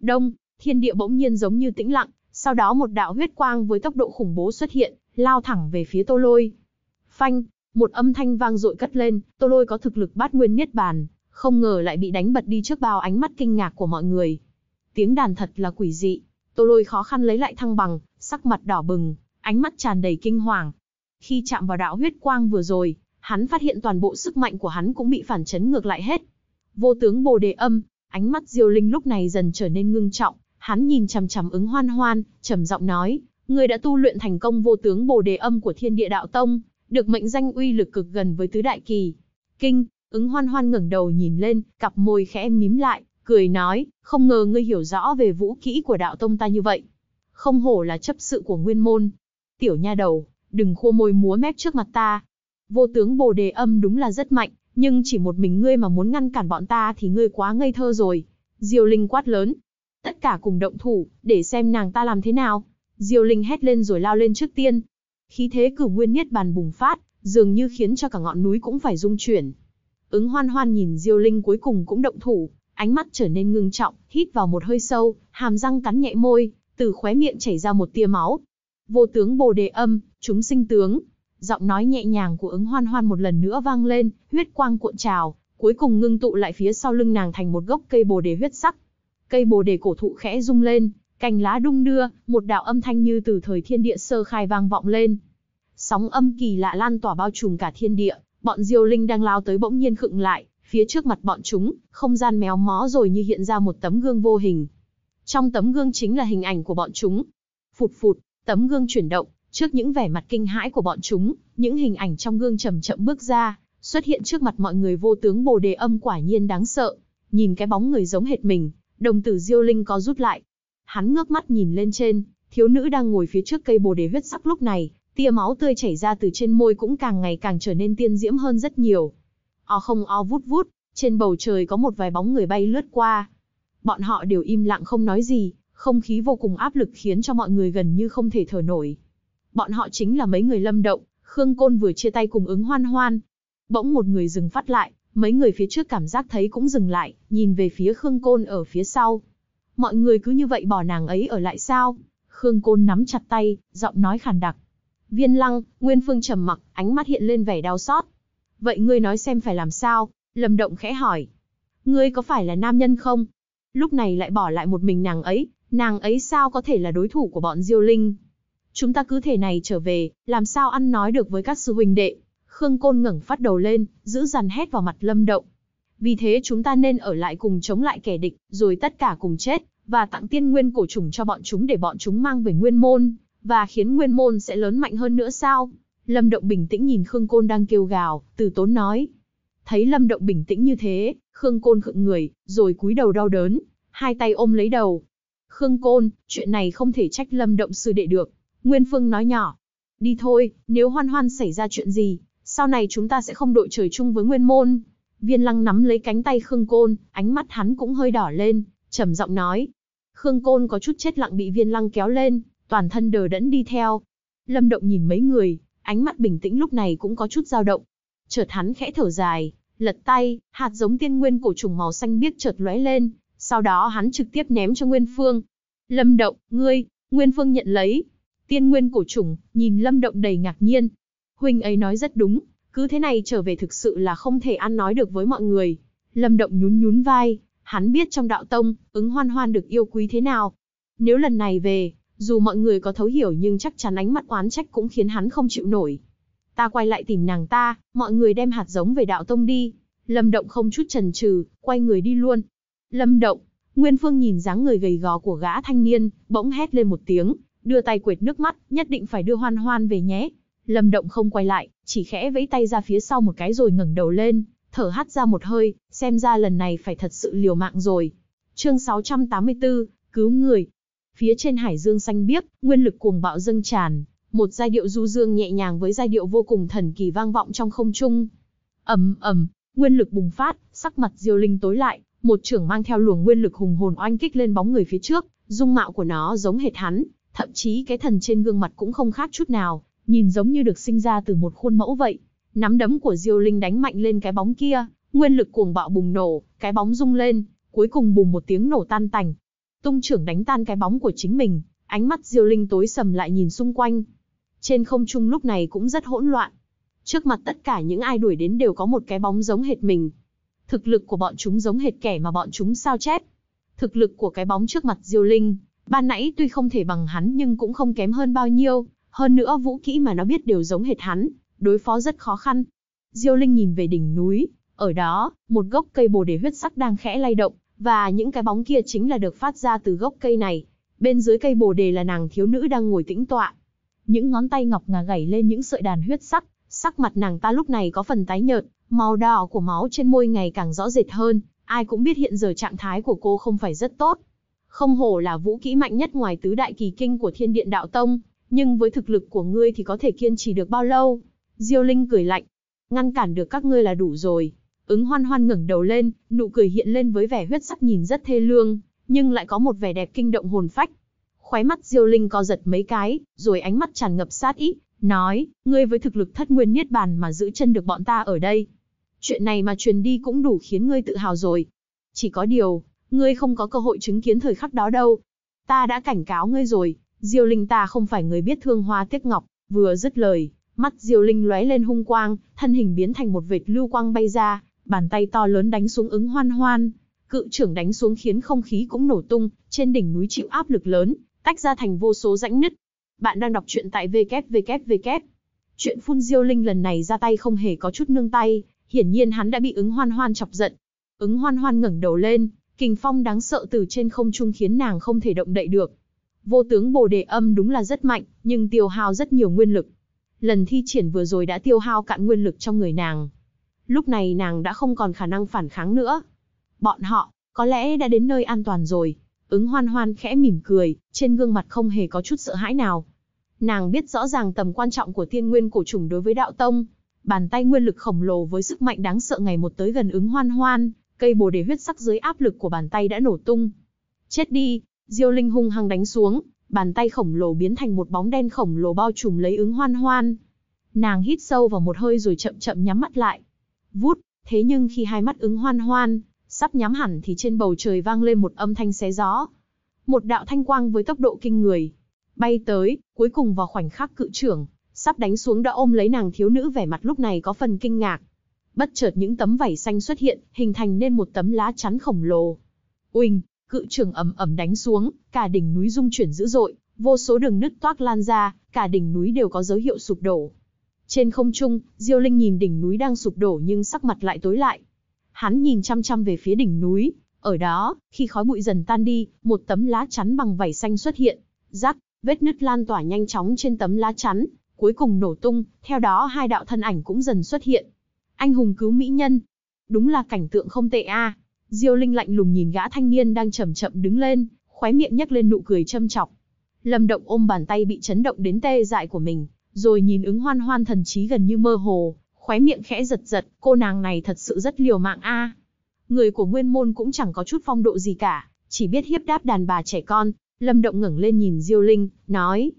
Đông, thiên địa bỗng nhiên giống như tĩnh lặng, sau đó một đạo huyết quang với tốc độ khủng bố xuất hiện, lao thẳng về phía Tô Lôi. Phanh, một âm thanh vang dội cất lên, Tô Lôi có thực lực bát nguyên niết bàn, không ngờ lại bị đánh bật đi trước bao ánh mắt kinh ngạc của mọi người. Tiếng đàn thật là quỷ dị, Tô Lôi khó khăn lấy lại thăng bằng, sắc mặt đỏ bừng, ánh mắt tràn đầy kinh hoàng. Khi chạm vào đạo huyết quang vừa rồi, hắn phát hiện toàn bộ sức mạnh của hắn cũng bị phản chấn ngược lại hết. Vô tướng Bồ Đề Âm, ánh mắt Diêu Linh lúc này dần trở nên ngưng trọng, Hắn nhìn chằm chằm ứng hoan hoan, trầm giọng nói, người đã tu luyện thành công vô tướng bồ đề âm của thiên địa đạo tông, được mệnh danh uy lực cực gần với tứ đại kỳ. Kinh, ứng hoan hoan ngẩng đầu nhìn lên, cặp môi khẽ mím lại, cười nói, không ngờ ngươi hiểu rõ về vũ kỹ của đạo tông ta như vậy. Không hổ là chấp sự của nguyên môn. Tiểu nha đầu, đừng khua môi múa mép trước mặt ta. Vô tướng bồ đề âm đúng là rất mạnh, nhưng chỉ một mình ngươi mà muốn ngăn cản bọn ta thì ngươi quá ngây thơ rồi. Diều Linh quát lớn, tất cả cùng động thủ, để xem nàng ta làm thế nào. Diêu Linh hét lên rồi lao lên trước tiên. Khí thế cửu nguyên niết bàn bùng phát, dường như khiến cho cả ngọn núi cũng phải rung chuyển. Ứng hoan hoan nhìn Diêu Linh cuối cùng cũng động thủ, ánh mắt trở nên ngưng trọng, hít vào một hơi sâu, hàm răng cắn nhẹ môi, từ khóe miệng chảy ra một tia máu. Vô tướng bồ đề âm, chúng sinh tướng. Giọng nói nhẹ nhàng của ứng hoan hoan một lần nữa vang lên, huyết quang cuộn trào, cuối cùng ngưng tụ lại phía sau lưng nàng thành một gốc cây bồ đề huyết sắc. Cây bồ đề cổ thụ khẽ rung lên, cành lá đung đưa, một đạo âm thanh như từ thời thiên địa sơ khai vang vọng lên. Sóng âm kỳ lạ lan tỏa bao trùm cả thiên địa, bọn diêu linh đang lao tới bỗng nhiên khựng lại, phía trước mặt bọn chúng, không gian méo mó rồi như hiện ra một tấm gương vô hình. Trong tấm gương chính là hình ảnh của bọn chúng. Phụt phụt, tấm gương chuyển động, trước những vẻ mặt kinh hãi của bọn chúng, những hình ảnh trong gương chậm chậm bước ra, xuất hiện trước mặt mọi người vô tướng bồ đề âm quả nhiên đáng sợ. Nhìn cái bóng người giống hệt mình, đồng tử diêu linh có rút lại. Hắn ngước mắt nhìn lên trên, thiếu nữ đang ngồi phía trước cây bồ đề huyết sắc lúc này, tia máu tươi chảy ra từ trên môi cũng càng ngày càng trở nên tiên diễm hơn rất nhiều. O không o vút vút, trên bầu trời có một vài bóng người bay lướt qua. Bọn họ đều im lặng không nói gì, không khí vô cùng áp lực khiến cho mọi người gần như không thể thở nổi. Bọn họ chính là mấy người lâm động, Khương Côn vừa chia tay cùng ứng hoan hoan. Bỗng một người dừng phát lại, Mấy người phía trước cảm giác thấy cũng dừng lại, nhìn về phía Khương Côn ở phía sau. Mọi người cứ như vậy bỏ nàng ấy ở lại sao? Khương Côn nắm chặt tay, giọng nói khàn đặc. Viên Lăng, Nguyên Phương trầm mặc, ánh mắt hiện lên vẻ đau xót. Vậy ngươi nói xem phải làm sao? Lâm Động khẽ hỏi. Ngươi có phải là nam nhân không? Lúc này lại bỏ lại một mình nàng ấy, nàng ấy sao có thể là đối thủ của bọn Diêu Linh? Chúng ta cứ thể này trở về, làm sao ăn nói được với các sư huynh đệ? Khương Côn ngẩng phát đầu lên, giữ dằn hét vào mặt Lâm Động. Vì thế chúng ta nên ở lại cùng chống lại kẻ địch, rồi tất cả cùng chết, và tặng tiên nguyên cổ trùng cho bọn chúng để bọn chúng mang về nguyên môn, và khiến nguyên môn sẽ lớn mạnh hơn nữa sao? Lâm Động bình tĩnh nhìn Khương Côn đang kêu gào, từ tốn nói. Thấy Lâm Động bình tĩnh như thế, Khương Côn khựng người, rồi cúi đầu đau đớn, hai tay ôm lấy đầu. Khương Côn, chuyện này không thể trách Lâm Động sư đệ được. Nguyên Phương nói nhỏ. Đi thôi, nếu hoan hoan xảy ra chuyện gì, sau này chúng ta sẽ không đội trời chung với Nguyên Môn. Viên Lăng nắm lấy cánh tay Khương Côn, ánh mắt hắn cũng hơi đỏ lên, trầm giọng nói. Khương Côn có chút chết lặng bị Viên Lăng kéo lên, toàn thân đờ đẫn đi theo. Lâm Động nhìn mấy người, ánh mắt bình tĩnh lúc này cũng có chút dao động. Chợt hắn khẽ thở dài, lật tay, hạt giống tiên nguyên cổ trùng màu xanh biếc chợt lóe lên, sau đó hắn trực tiếp ném cho Nguyên Phương. Lâm Động, ngươi, Nguyên Phương nhận lấy. Tiên nguyên cổ trùng, nhìn Lâm Động đầy ngạc nhiên, Huynh ấy nói rất đúng, cứ thế này trở về thực sự là không thể ăn nói được với mọi người. Lâm Động nhún nhún vai, hắn biết trong đạo tông, ứng hoan hoan được yêu quý thế nào. Nếu lần này về, dù mọi người có thấu hiểu nhưng chắc chắn ánh mắt oán trách cũng khiến hắn không chịu nổi. Ta quay lại tìm nàng ta, mọi người đem hạt giống về đạo tông đi. Lâm Động không chút chần chừ, quay người đi luôn. Lâm Động, Nguyên Phương nhìn dáng người gầy gò của gã thanh niên, bỗng hét lên một tiếng, đưa tay quệt nước mắt, nhất định phải đưa Hoan Hoan về nhé. Lâm Động không quay lại, chỉ khẽ vẫy tay ra phía sau một cái rồi ngẩng đầu lên, thở hắt ra một hơi, xem ra lần này phải thật sự liều mạng rồi. Chương 684, cứu người. Phía trên hải dương xanh biếc, nguyên lực cuồng bạo dâng tràn, một giai điệu du dương nhẹ nhàng với giai điệu vô cùng thần kỳ vang vọng trong không trung. Ầm ầm, nguyên lực bùng phát, sắc mặt Diêu Linh tối lại, một trưởng mang theo luồng nguyên lực hùng hồn oanh kích lên bóng người phía trước, dung mạo của nó giống hệt hắn, thậm chí cái thần trên gương mặt cũng không khác chút nào, nhìn giống như được sinh ra từ một khuôn mẫu vậy. Nắm đấm của Diêu Linh đánh mạnh lên cái bóng kia, nguyên lực cuồng bạo bùng nổ, cái bóng rung lên, cuối cùng bùng một tiếng nổ tan tành. Tung trưởng đánh tan cái bóng của chính mình, ánh mắt Diêu Linh tối sầm lại nhìn xung quanh. Trên không trung lúc này cũng rất hỗn loạn. Trước mặt tất cả những ai đuổi đến đều có một cái bóng giống hệt mình. Thực lực của bọn chúng giống hệt kẻ mà bọn chúng sao chép. Thực lực của cái bóng trước mặt Diêu Linh, ban nãy tuy không thể bằng hắn nhưng cũng không kém hơn bao nhiêu, hơn nữa vũ kỹ mà nó biết đều giống hệt hắn, đối phó rất khó khăn. Diêu Linh nhìn về đỉnh núi, ở đó, một gốc cây bồ đề huyết sắc đang khẽ lay động, và những cái bóng kia chính là được phát ra từ gốc cây này. Bên dưới cây bồ đề là nàng thiếu nữ đang ngồi tĩnh tọa. Những ngón tay ngọc ngà gảy lên những sợi đàn huyết sắc, sắc mặt nàng ta lúc này có phần tái nhợt, màu đỏ của máu trên môi ngày càng rõ rệt hơn, ai cũng biết hiện giờ trạng thái của cô không phải rất tốt. Không hổ là vũ kỹ mạnh nhất ngoài tứ đại kỳ kinh của thiên điện đạo tông, nhưng với thực lực của ngươi thì có thể kiên trì được bao lâu? Diêu Linh cười lạnh, ngăn cản được các ngươi là đủ rồi. Ứng Hoan Hoan ngẩng đầu lên, nụ cười hiện lên với vẻ huyết sắc nhìn rất thê lương, nhưng lại có một vẻ đẹp kinh động hồn phách. Khóe mắt Diêu Linh co giật mấy cái, rồi ánh mắt tràn ngập sát ý, nói, ngươi với thực lực thất nguyên niết bàn mà giữ chân được bọn ta ở đây. Chuyện này mà truyền đi cũng đủ khiến ngươi tự hào rồi. Chỉ có điều, ngươi không có cơ hội chứng kiến thời khắc đó đâu. Ta đã cảnh cáo ngươi rồi, Diêu Linh ta không phải người biết thương hoa tiếc ngọc, vừa dứt lời, mắt Diêu Linh lóe lên hung quang, thân hình biến thành một vệt lưu quang bay ra, bàn tay to lớn đánh xuống ứng hoan hoan. Cự trưởng đánh xuống khiến không khí cũng nổ tung, trên đỉnh núi chịu áp lực lớn, tách ra thành vô số rãnh nứt. Bạn đang đọc truyện tại www. Chuyện phun Diêu Linh lần này ra tay không hề có chút nương tay, hiển nhiên hắn đã bị ứng hoan hoan chọc giận. Ứng hoan hoan ngẩng đầu lên, kình phong đáng sợ từ trên không trung khiến nàng không thể động đậy được. Vô tướng Bồ Đề Âm đúng là rất mạnh, nhưng tiêu hao rất nhiều nguyên lực. Lần thi triển vừa rồi đã tiêu hao cạn nguyên lực trong người nàng. Lúc này nàng đã không còn khả năng phản kháng nữa. Bọn họ, có lẽ đã đến nơi an toàn rồi. Ứng hoan hoan khẽ mỉm cười, trên gương mặt không hề có chút sợ hãi nào. Nàng biết rõ ràng tầm quan trọng của Thiên nguyên cổ trùng đối với đạo tông. Bàn tay nguyên lực khổng lồ với sức mạnh đáng sợ ngày một tới gần ứng hoan hoan, cây bồ đề huyết sắc dưới áp lực của bàn tay đã nổ tung. Chết đi, Diêu Linh hung hăng đánh xuống, bàn tay khổng lồ biến thành một bóng đen khổng lồ bao trùm lấy ứng hoan hoan. Nàng hít sâu vào một hơi rồi chậm chậm nhắm mắt lại. Vút, thế nhưng khi hai mắt ứng hoan hoan, sắp nhắm hẳn thì trên bầu trời vang lên một âm thanh xé gió. Một đạo thanh quang với tốc độ kinh người. Bay tới, cuối cùng vào khoảnh khắc cự trưởng, sắp đánh xuống đã ôm lấy nàng thiếu nữ vẻ mặt lúc này có phần kinh ngạc. Bất chợt những tấm vảy xanh xuất hiện, hình thành nên một tấm lá chắn khổng lồ. Uỳnh, cự trường ầm ầm đánh xuống, cả đỉnh núi rung chuyển dữ dội, vô số đường nứt toác lan ra, cả đỉnh núi đều có dấu hiệu sụp đổ. Trên không trung, Diêu Linh nhìn đỉnh núi đang sụp đổ nhưng sắc mặt lại tối lại. Hắn nhìn chăm chăm về phía đỉnh núi, ở đó, khi khói bụi dần tan đi, một tấm lá chắn bằng vảy xanh xuất hiện. Rắc, vết nứt lan tỏa nhanh chóng trên tấm lá chắn, cuối cùng nổ tung, theo đó hai đạo thân ảnh cũng dần xuất hiện. Anh hùng cứu mỹ nhân. Đúng là cảnh tượng không tệ a. À. Diêu Linh lạnh lùng nhìn gã thanh niên đang chậm chậm đứng lên, khóe miệng nhếch lên nụ cười châm chọc. Lâm Động ôm bàn tay bị chấn động đến tê dại của mình, rồi nhìn ứng Hoan Hoan thần trí gần như mơ hồ, khóe miệng khẽ giật giật, cô nàng này thật sự rất liều mạng a. Người của Nguyên môn cũng chẳng có chút phong độ gì cả, chỉ biết hiếp đáp đàn bà trẻ con. Lâm Động ngẩng lên nhìn Diêu Linh, nói: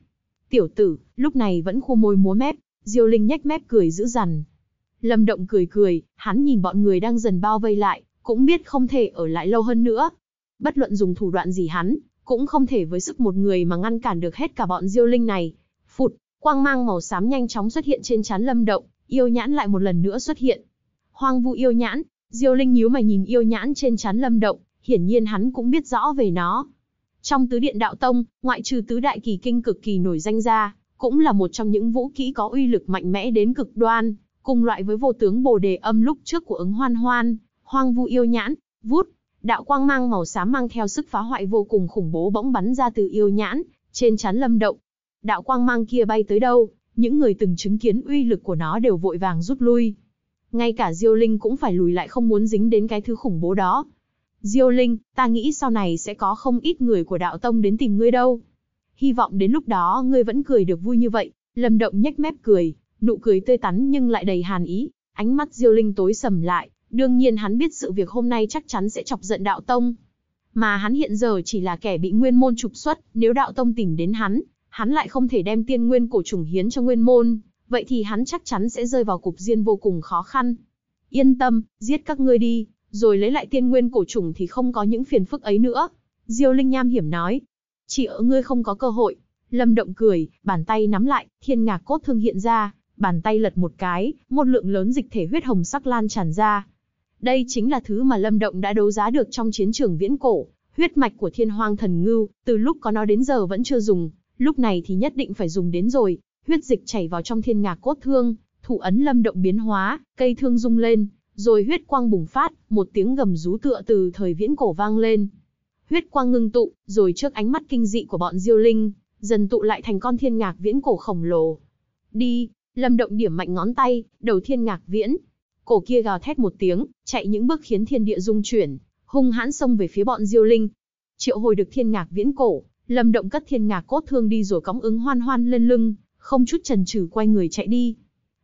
"Tiểu tử, lúc này vẫn khô môi múa mép." Diêu Linh nhếch mép cười dữ dằn. Lâm Động cười cười, hắn nhìn bọn người đang dần bao vây lại, cũng biết không thể ở lại lâu hơn nữa. Bất luận dùng thủ đoạn gì hắn, cũng không thể với sức một người mà ngăn cản được hết cả bọn diêu linh này. Phụt, quang mang màu xám nhanh chóng xuất hiện trên trán lâm động, yêu nhãn lại một lần nữa xuất hiện. Hoang vu yêu nhãn, diêu linh nhíu mày nhìn yêu nhãn trên trán lâm động, hiển nhiên hắn cũng biết rõ về nó. Trong tứ điện đạo tông, ngoại trừ tứ đại kỳ kinh cực kỳ nổi danh ra, cũng là một trong những vũ kỹ có uy lực mạnh mẽ đến cực đoan, cùng loại với vô tướng bồ đề âm lúc trước của ứng hoan hoan, hoang vu yêu nhãn, vút, đạo quang mang màu xám mang theo sức phá hoại vô cùng khủng bố bỗng bắn ra từ yêu nhãn, trên chán lâm động. Đạo quang mang kia bay tới đâu, những người từng chứng kiến uy lực của nó đều vội vàng rút lui. Ngay cả Diêu Linh cũng phải lùi lại không muốn dính đến cái thứ khủng bố đó. Diêu Linh, ta nghĩ sau này sẽ có không ít người của đạo tông đến tìm ngươi đâu. Hy vọng đến lúc đó ngươi vẫn cười được vui như vậy, Lâm Động nhếch mép cười, nụ cười tươi tắn nhưng lại đầy hàn ý, ánh mắt Diêu Linh tối sầm lại, Đương nhiên hắn biết sự việc hôm nay chắc chắn sẽ chọc giận đạo tông. Mà hắn hiện giờ chỉ là kẻ bị nguyên môn trục xuất, nếu đạo tông tìm đến hắn, hắn lại không thể đem tiên nguyên cổ trùng hiến cho nguyên môn, vậy thì hắn chắc chắn sẽ rơi vào cục diện vô cùng khó khăn. Yên tâm, giết các ngươi đi, rồi lấy lại tiên nguyên cổ trùng thì không có những phiền phức ấy nữa. Diêu Linh nham hiểm nói, chỉ ở ngươi không có cơ hội. Lâm Động cười, bàn tay nắm lại, thiên ngạc cốt thương hiện ra, bàn tay lật một cái, một lượng lớn dịch thể huyết hồng sắc lan tràn ra, đây chính là thứ mà Lâm Động đã đấu giá được trong chiến trường viễn cổ, huyết mạch của thiên hoang thần ngưu, từ lúc có nó đến giờ vẫn chưa dùng, lúc này thì nhất định phải dùng đến rồi. Huyết dịch chảy vào trong thiên ngạc cốt thương, thủ ấn Lâm Động biến hóa, cây thương rung lên, rồi huyết quang bùng phát, một tiếng gầm rú tựa từ thời viễn cổ vang lên. Huyết quang ngưng tụ, rồi trước ánh mắt kinh dị của bọn Diêu Linh, dần tụ lại thành con thiên ngạc viễn cổ khổng lồ. Đi, Lâm Động điểm mạnh ngón tay, đầu thiên ngạc viễn, cổ kia gào thét một tiếng, chạy những bước khiến thiên địa rung chuyển, hung hãn xông về phía bọn Diêu Linh. Triệu hồi được thiên ngạc viễn cổ, Lâm Động cất thiên ngạc cốt thương đi rồi cõng ứng hoan hoan lên lưng, không chút chần chừ quay người chạy đi.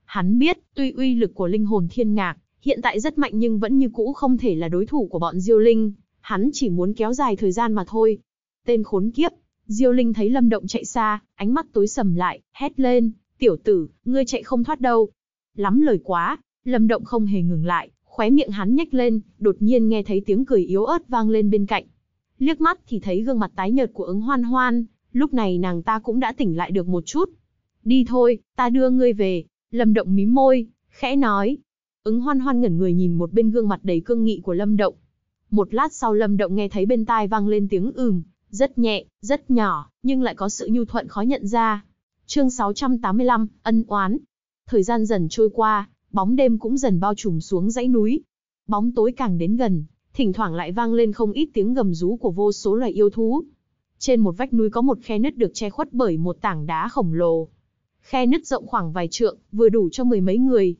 Hắn biết, tuy uy lực của linh hồn thiên ngạc hiện tại rất mạnh nhưng vẫn như cũ không thể là đối thủ của bọn Diêu Linh, hắn chỉ muốn kéo dài thời gian mà thôi. Tên khốn kiếp, Diêu Linh thấy Lâm Động chạy xa, ánh mắt tối sầm lại, hét lên, "Tiểu tử, ngươi chạy không thoát đâu." Lắm lời quá, Lâm Động không hề ngừng lại, khóe miệng hắn nhếch lên, đột nhiên nghe thấy tiếng cười yếu ớt vang lên bên cạnh. Liếc mắt thì thấy gương mặt tái nhợt của ứng hoan hoan, lúc này nàng ta cũng đã tỉnh lại được một chút. Đi thôi, ta đưa ngươi về, Lâm Động mím môi, khẽ nói. Ứng hoan hoan ngẩn người nhìn một bên gương mặt đầy cương nghị của Lâm Động. Một lát sau Lâm Động nghe thấy bên tai vang lên tiếng ừm, rất nhẹ, rất nhỏ, nhưng lại có sự nhu thuận khó nhận ra. Chương 685, ân oán. Thời gian dần trôi qua, bóng đêm cũng dần bao trùm xuống dãy núi. Bóng tối càng đến gần, thỉnh thoảng lại vang lên không ít tiếng gầm rú của vô số loài yêu thú. Trên một vách núi có một khe nứt được che khuất bởi một tảng đá khổng lồ. Khe nứt rộng khoảng vài trượng, vừa đủ cho mười mấy người.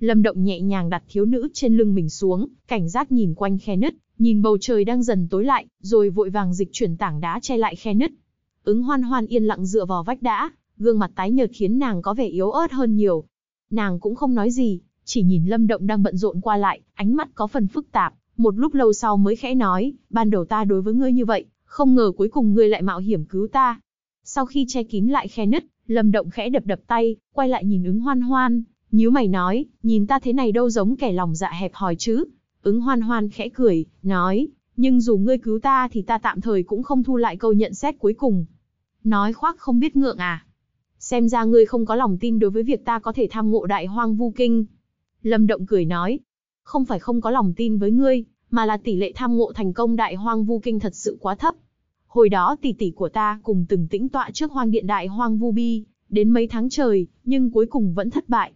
Lâm Động nhẹ nhàng đặt thiếu nữ trên lưng mình xuống, cảnh giác nhìn quanh khe nứt, nhìn bầu trời đang dần tối lại, rồi vội vàng dịch chuyển tảng đá che lại khe nứt. Ứng Hoan Hoan yên lặng dựa vào vách đá, gương mặt tái nhợt khiến nàng có vẻ yếu ớt hơn nhiều, Nàng cũng không nói gì, chỉ nhìn Lâm Động đang bận rộn qua lại, ánh mắt có phần phức tạp, một lúc lâu sau mới khẽ nói, ban đầu ta đối với ngươi như vậy, không ngờ cuối cùng ngươi lại mạo hiểm cứu ta. Sau khi che kín lại khe nứt, Lâm Động khẽ đập đập tay, quay lại nhìn ứng hoan hoan, nhíu mày nói, nhìn ta thế này đâu giống kẻ lòng dạ hẹp hòi chứ. Ứng hoan hoan khẽ cười, nói, nhưng dù ngươi cứu ta thì ta tạm thời cũng không thu lại câu nhận xét cuối cùng. Nói khoác không biết ngượng à, xem ra ngươi không có lòng tin đối với việc ta có thể tham ngộ đại hoang vu kinh. Lâm Động cười nói, không phải không có lòng tin với ngươi, mà là tỷ lệ tham ngộ thành công đại hoang vu kinh thật sự quá thấp. Hồi đó tỷ tỷ của ta cùng từng tĩnh tọa trước hoang điện đại hoang vu bi, đến mấy tháng trời, nhưng cuối cùng vẫn thất bại.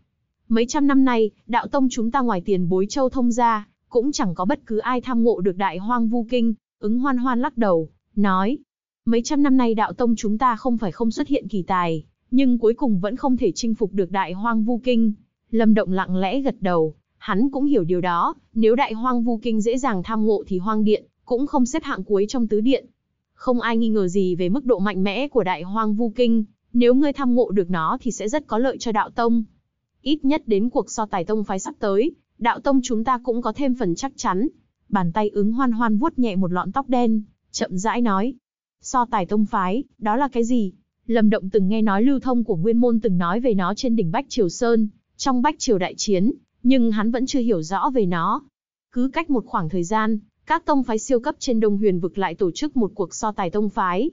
Mấy trăm năm nay, đạo tông chúng ta ngoài tiền bối châu thông ra, cũng chẳng có bất cứ ai tham ngộ được đại hoang vu kinh, ứng hoan hoan lắc đầu, nói. Mấy trăm năm nay đạo tông chúng ta không phải không xuất hiện kỳ tài, nhưng cuối cùng vẫn không thể chinh phục được đại hoang vu kinh. Lâm Động lặng lẽ gật đầu, hắn cũng hiểu điều đó, nếu đại hoang vu kinh dễ dàng tham ngộ thì hoang điện cũng không xếp hạng cuối trong tứ điện. Không ai nghi ngờ gì về mức độ mạnh mẽ của đại hoang vu kinh, nếu ngươi tham ngộ được nó thì sẽ rất có lợi cho đạo tông. Ít nhất đến cuộc so tài tông phái sắp tới, đạo tông chúng ta cũng có thêm phần chắc chắn. Bàn tay ứng hoan hoan vuốt nhẹ một lọn tóc đen, chậm rãi nói. So tài tông phái, đó là cái gì? Lâm Động từng nghe nói Lưu Thông của Nguyên Môn từng nói về nó trên đỉnh Bách Triều Sơn, trong Bách Triều Đại Chiến, nhưng hắn vẫn chưa hiểu rõ về nó. Cứ cách một khoảng thời gian, các tông phái siêu cấp trên Đông Huyền vực lại tổ chức một cuộc so tài tông phái.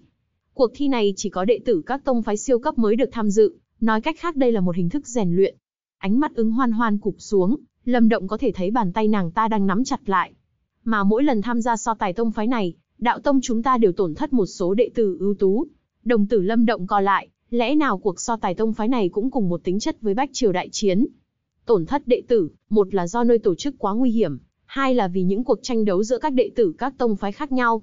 Cuộc thi này chỉ có đệ tử các tông phái siêu cấp mới được tham dự, nói cách khác đây là một hình thức rèn luyện. Ánh mắt ứng hoan hoan cụp xuống, Lâm Động có thể thấy bàn tay nàng ta đang nắm chặt lại. Mà mỗi lần tham gia so tài tông phái này, đạo tông chúng ta đều tổn thất một số đệ tử ưu tú, đồng tử lâm động co lại, lẽ nào cuộc so tài tông phái này cũng cùng một tính chất với bách triều đại chiến. Tổn thất đệ tử, một là do nơi tổ chức quá nguy hiểm, hai là vì những cuộc tranh đấu giữa các đệ tử các tông phái khác nhau.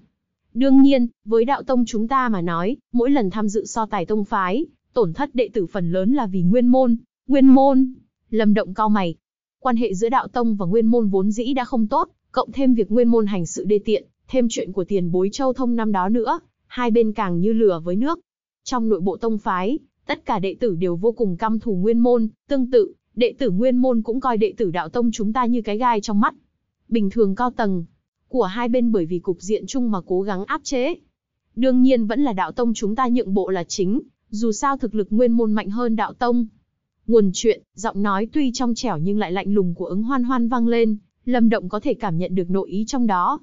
Đương nhiên, với đạo tông chúng ta mà nói, mỗi lần tham dự so tài tông phái, tổn thất đệ tử phần lớn là vì nguyên môn, nguyên môn. Lâm động cao mày. Quan hệ giữa đạo tông và nguyên môn vốn dĩ đã không tốt, cộng thêm việc nguyên môn hành sự đê tiện, thêm chuyện của tiền bối châu thông năm đó nữa, hai bên càng như lửa với nước. Trong nội bộ tông phái, tất cả đệ tử đều vô cùng căm thù nguyên môn, tương tự, đệ tử nguyên môn cũng coi đệ tử đạo tông chúng ta như cái gai trong mắt. Bình thường cao tầng của hai bên bởi vì cục diện chung mà cố gắng áp chế. Đương nhiên vẫn là đạo tông chúng ta nhượng bộ là chính, dù sao thực lực nguyên môn mạnh hơn đạo tông. Nguồn chuyện, giọng nói tuy trong trẻo nhưng lại lạnh lùng của ứng hoan hoan vang lên, Lâm Động có thể cảm nhận được nội ý trong đó.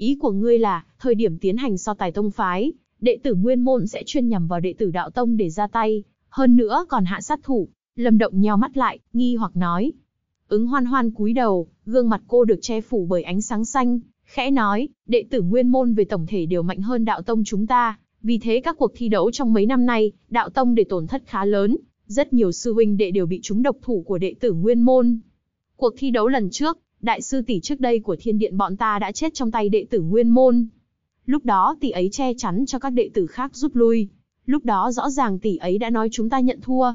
Ý của ngươi là, thời điểm tiến hành so tài tông phái, đệ tử nguyên môn sẽ chuyên nhắm vào đệ tử đạo tông để ra tay, hơn nữa còn hạ sát thủ. Lâm Động nheo mắt lại, nghi hoặc nói. Ứng hoan hoan cúi đầu, gương mặt cô được che phủ bởi ánh sáng xanh, khẽ nói, đệ tử nguyên môn về tổng thể đều mạnh hơn đạo tông chúng ta, vì thế các cuộc thi đấu trong mấy năm nay, đạo tông để tổn thất khá lớn, rất nhiều sư huynh đệ đều bị trúng độc thủ của đệ tử nguyên môn. Cuộc thi đấu lần trước, đại sư tỷ trước đây của thiên điện bọn ta đã chết trong tay đệ tử nguyên môn. Lúc đó tỷ ấy che chắn cho các đệ tử khác rút lui. Lúc đó rõ ràng tỷ ấy đã nói chúng ta nhận thua.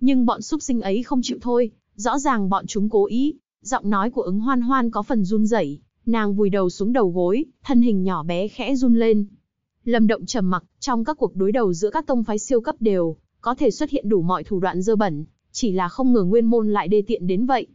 Nhưng bọn súc sinh ấy không chịu thôi, rõ ràng bọn chúng cố ý. Giọng nói của ứng hoan hoan có phần run rẩy, nàng vùi đầu xuống đầu gối, thân hình nhỏ bé khẽ run lên. Lâm Động trầm mặc, trong các cuộc đối đầu giữa các tông phái siêu cấp đều có thể xuất hiện đủ mọi thủ đoạn dơ bẩn, chỉ là không ngờ Nguyên môn lại đê tiện đến vậy.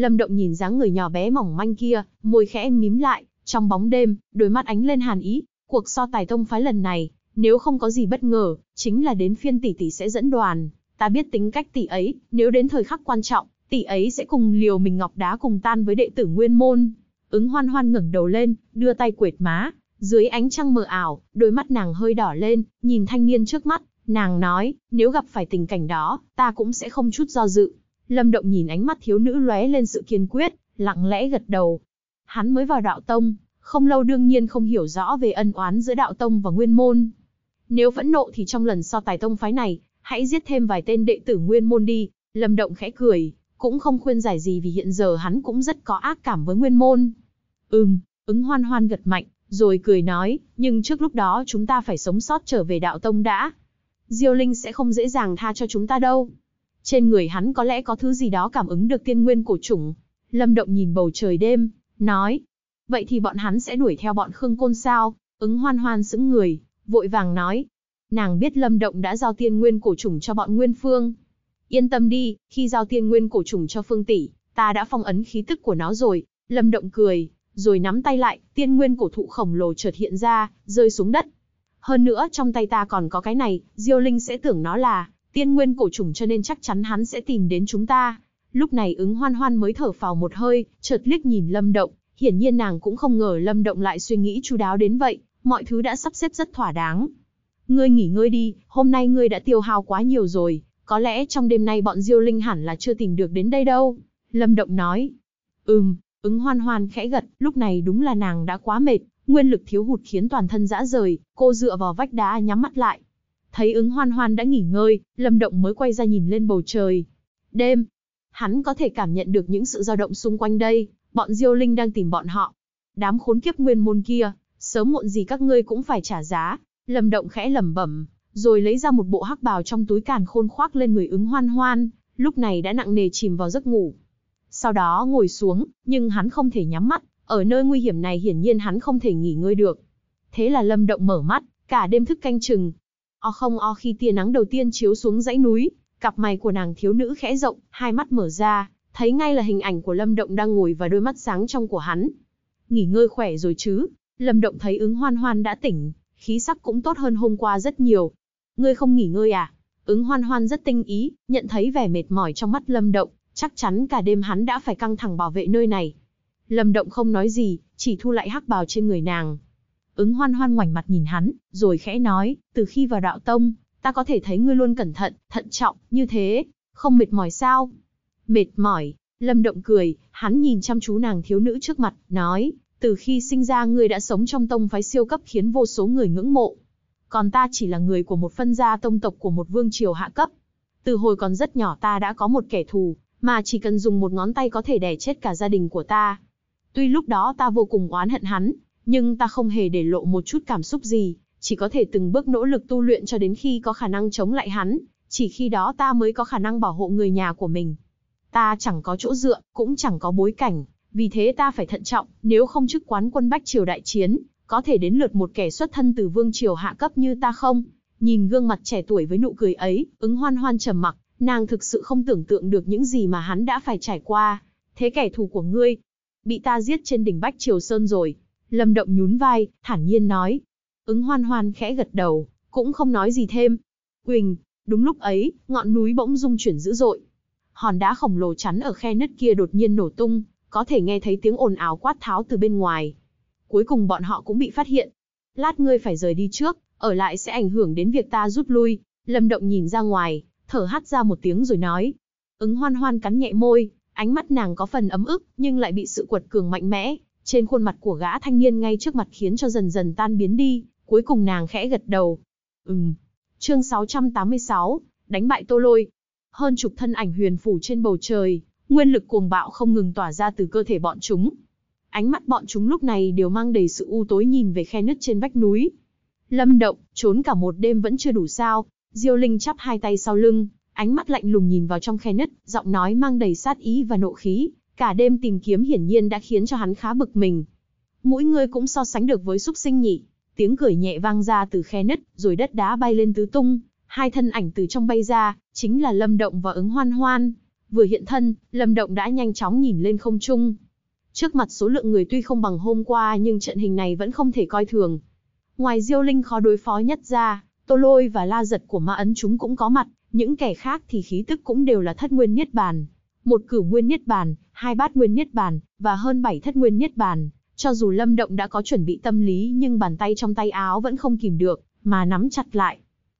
Lâm Động nhìn dáng người nhỏ bé mỏng manh kia, môi khẽ mím lại, trong bóng đêm, đôi mắt ánh lên hàn ý, cuộc so tài tông phái lần này, nếu không có gì bất ngờ, chính là đến phiên tỷ tỷ sẽ dẫn đoàn, ta biết tính cách tỷ ấy, nếu đến thời khắc quan trọng, tỷ ấy sẽ cùng liều mình ngọc đá cùng tan với đệ tử Nguyên môn. Ứng Hoan Hoan ngẩng đầu lên, đưa tay quệt má, dưới ánh trăng mờ ảo, đôi mắt nàng hơi đỏ lên, nhìn thanh niên trước mắt, nàng nói, nếu gặp phải tình cảnh đó, ta cũng sẽ không chút do dự, Lâm Động nhìn ánh mắt thiếu nữ lóe lên sự kiên quyết, lặng lẽ gật đầu. Hắn mới vào đạo tông, không lâu đương nhiên không hiểu rõ về ân oán giữa đạo tông và nguyên môn. Nếu phẫn nộ thì trong lần so tài tông phái này, hãy giết thêm vài tên đệ tử nguyên môn đi. Lâm Động khẽ cười, cũng không khuyên giải gì vì hiện giờ hắn cũng rất có ác cảm với nguyên môn. Ừm, ứng hoan hoan gật mạnh, rồi cười nói, nhưng trước lúc đó chúng ta phải sống sót trở về đạo tông đã. Diêu Linh sẽ không dễ dàng tha cho chúng ta đâu. Trên người hắn có lẽ có thứ gì đó cảm ứng được tiên nguyên cổ trùng Lâm Động nhìn bầu trời đêm, nói. Vậy thì bọn hắn sẽ đuổi theo bọn Khương Côn sao? Ứng hoan hoan sững người, vội vàng nói. Nàng biết Lâm Động đã giao tiên nguyên cổ trùng cho bọn Nguyên Phương. Yên tâm đi, khi giao tiên nguyên cổ trùng cho Phương Tỷ, ta đã phong ấn khí tức của nó rồi. Lâm Động cười, rồi nắm tay lại, tiên nguyên cổ thụ khổng lồ chợt hiện ra, rơi xuống đất. Hơn nữa trong tay ta còn có cái này, Diêu Linh sẽ tưởng nó là Tiên nguyên cổ trùng cho nên chắc chắn hắn sẽ tìm đến chúng ta. Lúc này ứng hoan hoan mới thở phào một hơi, chợt liếc nhìn Lâm Động, hiển nhiên nàng cũng không ngờ Lâm Động lại suy nghĩ chú đáo đến vậy, mọi thứ đã sắp xếp rất thỏa đáng. Ngươi nghỉ ngơi đi, hôm nay ngươi đã tiêu hao quá nhiều rồi, có lẽ trong đêm nay bọn Diêu Linh hẳn là chưa tìm được đến đây đâu. Lâm Động nói. Ừm, ứng hoan hoan khẽ gật, lúc này đúng là nàng đã quá mệt, nguyên lực thiếu hụt khiến toàn thân dã rời, cô dựa vào vách đá nhắm mắt lại, Thấy ứng hoan hoan đã nghỉ ngơi, Lâm Động mới quay ra nhìn lên bầu trời. Đêm, hắn có thể cảm nhận được những sự dao động xung quanh đây, bọn Diêu Linh đang tìm bọn họ. Đám khốn kiếp nguyên môn kia, sớm muộn gì các ngươi cũng phải trả giá. Lâm Động khẽ lẩm bẩm, rồi lấy ra một bộ hắc bào trong túi càn khôn khoác lên người ứng hoan hoan, lúc này đã nặng nề chìm vào giấc ngủ. Sau đó ngồi xuống, nhưng hắn không thể nhắm mắt, ở nơi nguy hiểm này hiển nhiên hắn không thể nghỉ ngơi được. Thế là Lâm Động mở mắt, cả đêm thức canh chừng, O không o khi tia nắng đầu tiên chiếu xuống dãy núi, cặp mày của nàng thiếu nữ khẽ rộng, hai mắt mở ra, thấy ngay là hình ảnh của Lâm Động đang ngồi và đôi mắt sáng trong của hắn. Nghỉ ngơi khỏe rồi chứ? Lâm Động thấy ứng hoan hoan đã tỉnh, khí sắc cũng tốt hơn hôm qua rất nhiều. Ngươi không nghỉ ngơi à? Ứng hoan hoan rất tinh ý, nhận thấy vẻ mệt mỏi trong mắt Lâm Động, chắc chắn cả đêm hắn đã phải căng thẳng bảo vệ nơi này. Lâm Động không nói gì, chỉ thu lại hắc bào trên người nàng, Ứng hoan hoan ngoảnh mặt nhìn hắn, rồi khẽ nói, từ khi vào đạo tông, ta có thể thấy ngươi luôn cẩn thận, thận trọng, như thế, không mệt mỏi sao? Mệt mỏi, Lâm Động cười, hắn nhìn chăm chú nàng thiếu nữ trước mặt, nói, từ khi sinh ra ngươi đã sống trong tông phái siêu cấp khiến vô số người ngưỡng mộ. Còn ta chỉ là người của một phân gia tông tộc của một vương triều hạ cấp. Từ hồi còn rất nhỏ ta đã có một kẻ thù, mà chỉ cần dùng một ngón tay có thể đè chết cả gia đình của ta. Tuy lúc đó ta vô cùng oán hận hắn, nhưng ta không hề để lộ một chút cảm xúc gì, chỉ có thể từng bước nỗ lực tu luyện cho đến khi có khả năng chống lại hắn, chỉ khi đó ta mới có khả năng bảo hộ người nhà của mình. Ta chẳng có chỗ dựa, cũng chẳng có bối cảnh, vì thế ta phải thận trọng, nếu không chức quán quân bách triều đại chiến, có thể đến lượt một kẻ xuất thân từ vương triều hạ cấp như ta không? Nhìn gương mặt trẻ tuổi với nụ cười ấy, ứng hoan hoan trầm mặc, nàng thực sự không tưởng tượng được những gì mà hắn đã phải trải qua. Thế kẻ thù của ngươi, bị ta giết trên đỉnh bách triều sơn rồi. Lâm Động nhún vai, thản nhiên nói. Ứng hoan hoan khẽ gật đầu, cũng không nói gì thêm. Quỳnh, đúng lúc ấy, ngọn núi bỗng rung chuyển dữ dội. Hòn đá khổng lồ chắn ở khe nứt kia đột nhiên nổ tung, có thể nghe thấy tiếng ồn ào quát tháo từ bên ngoài. Cuối cùng bọn họ cũng bị phát hiện. Lát ngươi phải rời đi trước, ở lại sẽ ảnh hưởng đến việc ta rút lui. Lâm Động nhìn ra ngoài, thở hắt ra một tiếng rồi nói. Ứng hoan hoan cắn nhẹ môi, ánh mắt nàng có phần ấm ức, nhưng lại bị sự quật cường mạnh mẽ, trên khuôn mặt của gã thanh niên ngay trước mặt khiến cho dần dần tan biến đi, cuối cùng nàng khẽ gật đầu. Ừm. Chương 686, đánh bại Tô Lôi. Hơn chục thân ảnh huyền phủ trên bầu trời, nguyên lực cuồng bạo không ngừng tỏa ra từ cơ thể bọn chúng. Ánh mắt bọn chúng lúc này đều mang đầy sự u tối nhìn về khe nứt trên vách núi. Lâm động, trốn cả một đêm vẫn chưa đủ sao, Diêu Linh chắp hai tay sau lưng, ánh mắt lạnh lùng nhìn vào trong khe nứt, giọng nói mang đầy sát ý và nộ khí, Cả đêm tìm kiếm hiển nhiên đã khiến cho hắn khá bực mình. Mũi ngươi cũng so sánh được với xúc sinh nhỉ? Tiếng cười nhẹ vang ra từ khe nứt, rồi đất đá bay lên tứ tung, hai thân ảnh từ trong bay ra, chính là Lâm Động và ứng Hoan Hoan. Vừa hiện thân, Lâm Động đã nhanh chóng nhìn lên không trung. Trước mặt số lượng người tuy không bằng hôm qua nhưng trận hình này vẫn không thể coi thường. Ngoài Diêu Linh khó đối phó nhất ra, Tô Lôi và La Giật của Ma Ấn chúng cũng có mặt, những kẻ khác thì khí tức cũng đều là thất nguyên niết bàn một cửu nguyên niết bàn, hai bát nguyên niết bàn và hơn bảy thất nguyên niết bàn. Cho dù Lâm Động đã có chuẩn bị tâm lý nhưng bàn tay trong tay áo vẫn không kìm được, mà nắm chặt lại.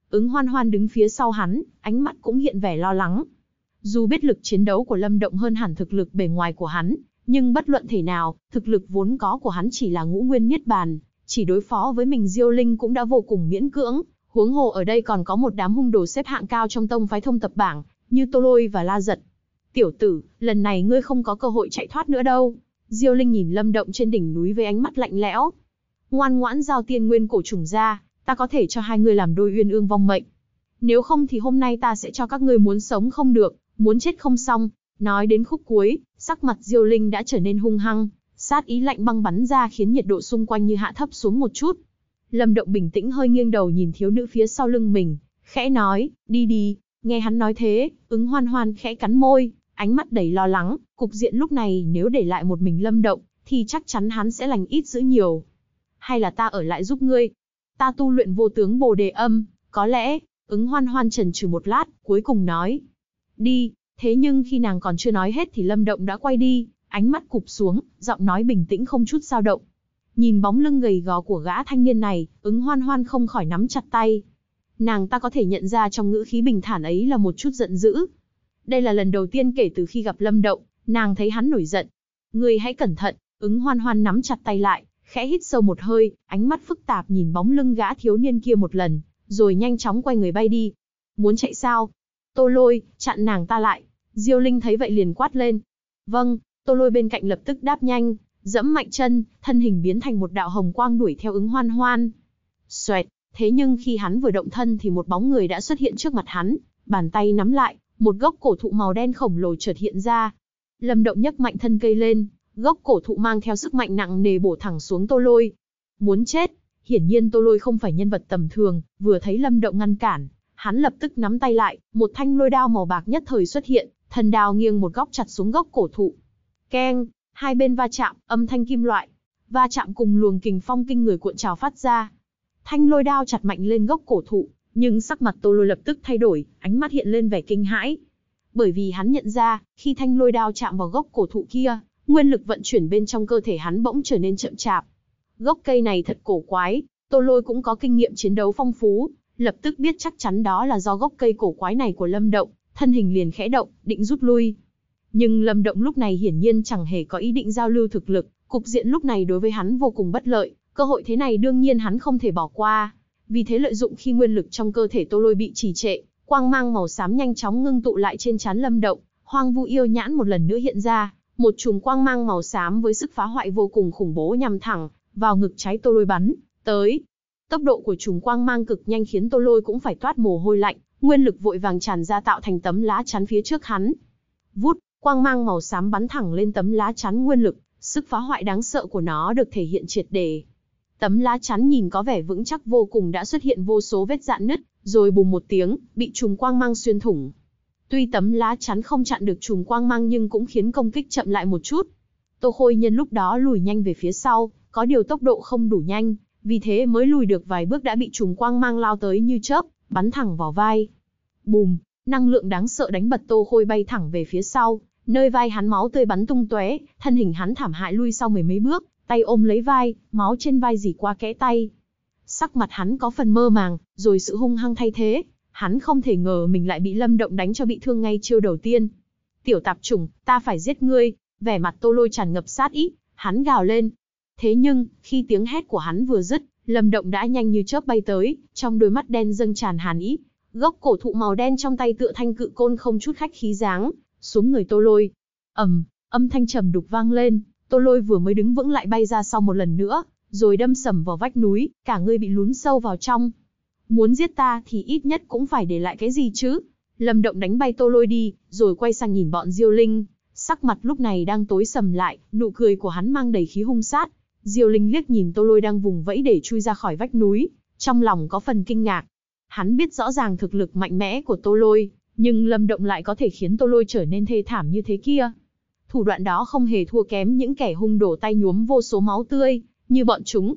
Ứng hoan hoan đứng phía sau hắn, ánh mắt cũng hiện vẻ lo lắng. Dù biết lực chiến đấu của Lâm Động hơn hẳn thực lực bề ngoài của hắn, nhưng bất luận thể nào, thực lực vốn có của hắn chỉ là ngũ nguyên niết bàn, chỉ đối phó với mình Diêu Linh cũng đã vô cùng miễn cưỡng, huống hồ ở đây còn có một đám hung đồ xếp hạng cao trong tông phái thông tập bảng, như Tô Lôi và La Giật, Tiểu tử, lần này ngươi không có cơ hội chạy thoát nữa đâu. Diêu Linh nhìn lâm động trên đỉnh núi với ánh mắt lạnh lẽo. Ngoan ngoãn giao tiên nguyên cổ trùng ra, ta có thể cho hai ngươi làm đôi uyên ương vong mệnh. Nếu không thì hôm nay ta sẽ cho các ngươi muốn sống không được, muốn chết không xong. Nói đến khúc cuối, sắc mặt Diêu Linh đã trở nên hung hăng, sát ý lạnh băng bắn ra khiến nhiệt độ xung quanh như hạ thấp xuống một chút. Lâm Động bình tĩnh hơi nghiêng đầu nhìn thiếu nữ phía sau lưng mình, khẽ nói, đi đi, nghe hắn nói thế, ứng hoan hoan khẽ cắn môi, Ánh mắt đầy lo lắng, cục diện lúc này nếu để lại một mình lâm động, thì chắc chắn hắn sẽ lành ít giữ nhiều. Hay là ta ở lại giúp ngươi? Ta tu luyện vô tướng bồ đề âm, có lẽ, ứng hoan hoan trần trừ một lát, cuối cùng nói. Đi, thế nhưng khi nàng còn chưa nói hết thì lâm động đã quay đi, ánh mắt cụp xuống, giọng nói bình tĩnh không chút dao động. Nhìn bóng lưng gầy gò của gã thanh niên này, ứng hoan hoan không khỏi nắm chặt tay. Nàng ta có thể nhận ra trong ngữ khí bình thản ấy là một chút giận dữ, đây là lần đầu tiên kể từ khi gặp Lâm Động, nàng thấy hắn nổi giận. Người hãy cẩn thận, ứng hoan hoan nắm chặt tay lại, khẽ hít sâu một hơi, ánh mắt phức tạp nhìn bóng lưng gã thiếu niên kia một lần, rồi nhanh chóng quay người bay đi. Muốn chạy sao? Tô lôi, chặn nàng ta lại. Diêu Linh thấy vậy liền quát lên. Vâng, tô lôi bên cạnh lập tức đáp nhanh, dẫm mạnh chân, thân hình biến thành một đạo hồng quang đuổi theo ứng hoan hoan. Xoẹt, thế nhưng khi hắn vừa động thân thì một bóng người đã xuất hiện trước mặt hắn, bàn tay nắm lại, một gốc cổ thụ màu đen khổng lồ chợt hiện ra. Lâm Động nhấc mạnh thân cây lên, gốc cổ thụ mang theo sức mạnh nặng nề bổ thẳng xuống Tô Lôi. Muốn chết, hiển nhiên Tô Lôi không phải nhân vật tầm thường, vừa thấy Lâm Động ngăn cản, hắn lập tức nắm tay lại, một thanh lôi đao màu bạc nhất thời xuất hiện, thần đao nghiêng một góc chặt xuống gốc cổ thụ. Keng, hai bên va chạm, âm thanh kim loại, va chạm cùng luồng kình phong kinh người cuộn trào phát ra. Thanh lôi đao chặt mạnh lên gốc cổ thụ, nhưng sắc mặt Tô Lôi lập tức thay đổi, ánh mắt hiện lên vẻ kinh hãi. Bởi vì hắn nhận ra, khi thanh lôi đao chạm vào gốc cổ thụ kia, nguyên lực vận chuyển bên trong cơ thể hắn bỗng trở nên chậm chạp. Gốc cây này thật cổ quái, Tô Lôi cũng có kinh nghiệm chiến đấu phong phú, lập tức biết chắc chắn đó là do gốc cây cổ quái này của Lâm Động, thân hình liền khẽ động, định rút lui. Nhưng Lâm Động lúc này hiển nhiên chẳng hề có ý định giao lưu thực lực, cục diện lúc này đối với hắn vô cùng bất lợi, cơ hội thế này đương nhiên hắn không thể bỏ qua. Vì thế lợi dụng khi nguyên lực trong cơ thể Tô Lôi bị trì trệ, quang mang màu xám nhanh chóng ngưng tụ lại trên trán Lâm Động, Hoang Vu yêu nhãn một lần nữa hiện ra, một chùm quang mang màu xám với sức phá hoại vô cùng khủng bố nhằm thẳng vào ngực trái Tô Lôi bắn tới. Tốc độ của chùm quang mang cực nhanh khiến Tô Lôi cũng phải toát mồ hôi lạnh, nguyên lực vội vàng tràn ra tạo thành tấm lá chắn phía trước hắn. Vút, quang mang màu xám bắn thẳng lên tấm lá chắn nguyên lực, sức phá hoại đáng sợ của nó được thể hiện triệt đề. Tấm lá chắn nhìn có vẻ vững chắc vô cùng đã xuất hiện vô số vết dạn nứt, rồi bùm một tiếng, bị chùm quang mang xuyên thủng. Tuy tấm lá chắn không chặn được chùm quang mang nhưng cũng khiến công kích chậm lại một chút. Tô Khôi nhân lúc đó lùi nhanh về phía sau, có điều tốc độ không đủ nhanh, vì thế mới lùi được vài bước đã bị chùm quang mang lao tới như chớp, bắn thẳng vào vai. Bùm, năng lượng đáng sợ đánh bật Tô Khôi bay thẳng về phía sau, nơi vai hắn máu tươi bắn tung tóe, thân hình hắn thảm hại lui sau mười mấy bước, tay ôm lấy vai, máu trên vai dỉ qua kẽ tay. Sắc mặt hắn có phần mơ màng, rồi sự hung hăng thay thế, hắn không thể ngờ mình lại bị Lâm Động đánh cho bị thương ngay chiêu đầu tiên. Tiểu tạp trùng, ta phải giết ngươi, vẻ mặt tô lôi tràn ngập sát ý, hắn gào lên. Thế nhưng, khi tiếng hét của hắn vừa dứt, Lâm Động đã nhanh như chớp bay tới, trong đôi mắt đen dâng tràn hàn ý. Gốc cổ thụ màu đen trong tay tựa thanh cự côn không chút khách khí dáng, xuống người tô lôi. ầm, âm thanh trầm đục vang lên, Tô Lôi vừa mới đứng vững lại bay ra sau một lần nữa, rồi đâm sầm vào vách núi, cả người bị lún sâu vào trong. Muốn giết ta thì ít nhất cũng phải để lại cái gì chứ? Lâm Động đánh bay Tô Lôi đi, rồi quay sang nhìn bọn Diêu Linh, sắc mặt lúc này đang tối sầm lại, nụ cười của hắn mang đầy khí hung sát. Diêu Linh liếc nhìn Tô Lôi đang vùng vẫy để chui ra khỏi vách núi, trong lòng có phần kinh ngạc. Hắn biết rõ ràng thực lực mạnh mẽ của Tô Lôi, nhưng Lâm Động lại có thể khiến Tô Lôi trở nên thê thảm như thế kia. Thủ đoạn đó không hề thua kém những kẻ hung đổ tay nhuốm vô số máu tươi, như bọn chúng.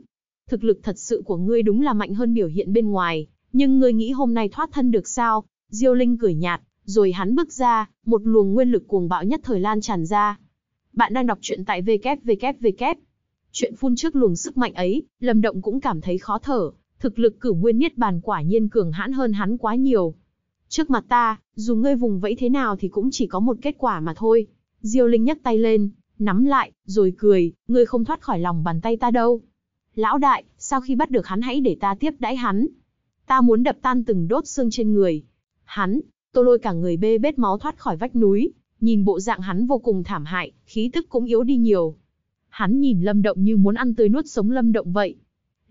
Thực lực thật sự của ngươi đúng là mạnh hơn biểu hiện bên ngoài, nhưng ngươi nghĩ hôm nay thoát thân được sao? Diêu Linh cười nhạt, rồi hắn bước ra, một luồng nguyên lực cuồng bạo nhất thời lan tràn ra. Bạn đang đọc truyện tại www. Chuyện phun trước luồng sức mạnh ấy, Lâm Động cũng cảm thấy khó thở, thực lực cửu nguyên niết bàn quả nhiên cường hãn hơn hắn quá nhiều. Trước mặt ta, dù ngươi vùng vẫy thế nào thì cũng chỉ có một kết quả mà thôi. Diêu Linh nhấc tay lên, nắm lại, rồi cười, ngươi không thoát khỏi lòng bàn tay ta đâu. Lão đại, sau khi bắt được hắn hãy để ta tiếp đãi hắn. Ta muốn đập tan từng đốt xương trên người. Hắn, tô lôi cả người bê bết máu thoát khỏi vách núi, nhìn bộ dạng hắn vô cùng thảm hại, khí tức cũng yếu đi nhiều. Hắn nhìn lâm động như muốn ăn tươi nuốt sống lâm động vậy.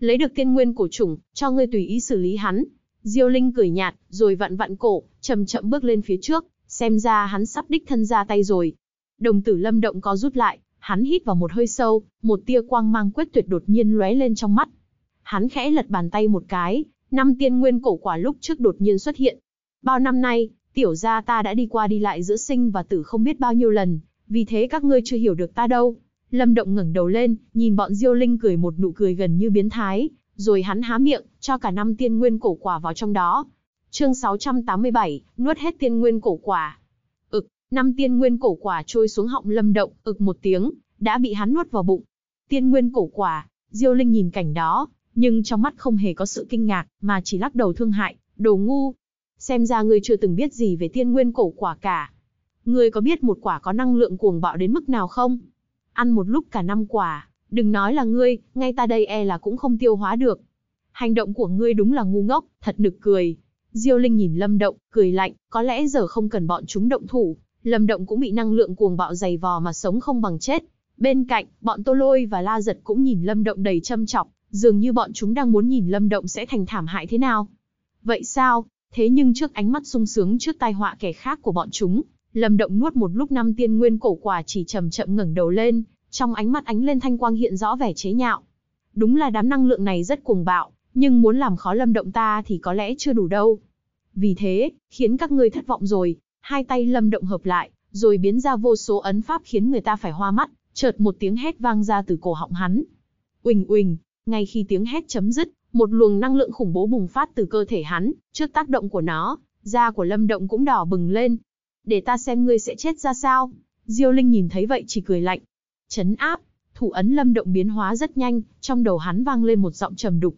Lấy được tiên nguyên cổ trùng, cho ngươi tùy ý xử lý hắn. Diêu Linh cười nhạt, rồi vặn vặn cổ, chậm chậm bước lên phía trước, xem ra hắn sắp đích thân ra tay rồi, đồng tử lâm động có rút lại, hắn hít vào một hơi sâu, một tia quang mang quyết tuyệt đột nhiên lóe lên trong mắt. Hắn khẽ lật bàn tay một cái, năm tiên nguyên cổ quả lúc trước đột nhiên xuất hiện. Bao năm nay, tiểu gia ta đã đi qua đi lại giữa sinh và tử không biết bao nhiêu lần, vì thế các ngươi chưa hiểu được ta đâu. Lâm Động ngẩng đầu lên, nhìn bọn Diêu Linh cười một nụ cười gần như biến thái, rồi hắn há miệng, cho cả năm tiên nguyên cổ quả vào trong đó. Chương 687, nuốt hết tiên nguyên cổ quả. Năm tiên nguyên cổ quả trôi xuống họng Lâm Động, ực một tiếng, đã bị hắn nuốt vào bụng. Tiên nguyên cổ quả, Diêu Linh nhìn cảnh đó, nhưng trong mắt không hề có sự kinh ngạc, mà chỉ lắc đầu thương hại, đồ ngu. Xem ra ngươi chưa từng biết gì về tiên nguyên cổ quả cả. Ngươi có biết một quả có năng lượng cuồng bạo đến mức nào không? Ăn một lúc cả năm quả, đừng nói là ngươi, ngay ta đây e là cũng không tiêu hóa được. Hành động của ngươi đúng là ngu ngốc, thật nực cười. Diêu Linh nhìn Lâm Động, cười lạnh, có lẽ giờ không cần bọn chúng động thủ, Lâm Động cũng bị năng lượng cuồng bạo dày vò mà sống không bằng chết. Bên cạnh, bọn Tô Lôi và La Giật cũng nhìn Lâm Động đầy châm chọc, dường như bọn chúng đang muốn nhìn Lâm Động sẽ thành thảm hại thế nào. Vậy sao? Thế nhưng trước ánh mắt sung sướng trước tai họa kẻ khác của bọn chúng, Lâm Động nuốt một lúc năm tiên nguyên cổ quả chỉ chậm chậm ngẩng đầu lên, trong ánh mắt ánh lên thanh quang hiện rõ vẻ chế nhạo. Đúng là đám năng lượng này rất cuồng bạo, nhưng muốn làm khó Lâm Động ta thì có lẽ chưa đủ đâu. Vì thế, khiến các ngươi thất vọng rồi, hai tay Lâm Động hợp lại, rồi biến ra vô số ấn pháp khiến người ta phải hoa mắt, chợt một tiếng hét vang ra từ cổ họng hắn. Uỳnh uỳnh, ngay khi tiếng hét chấm dứt, một luồng năng lượng khủng bố bùng phát từ cơ thể hắn, trước tác động của nó, da của Lâm Động cũng đỏ bừng lên. Để ta xem ngươi sẽ chết ra sao. Diêu Linh nhìn thấy vậy chỉ cười lạnh. Chấn áp, thủ ấn Lâm Động biến hóa rất nhanh, trong đầu hắn vang lên một giọng trầm đục.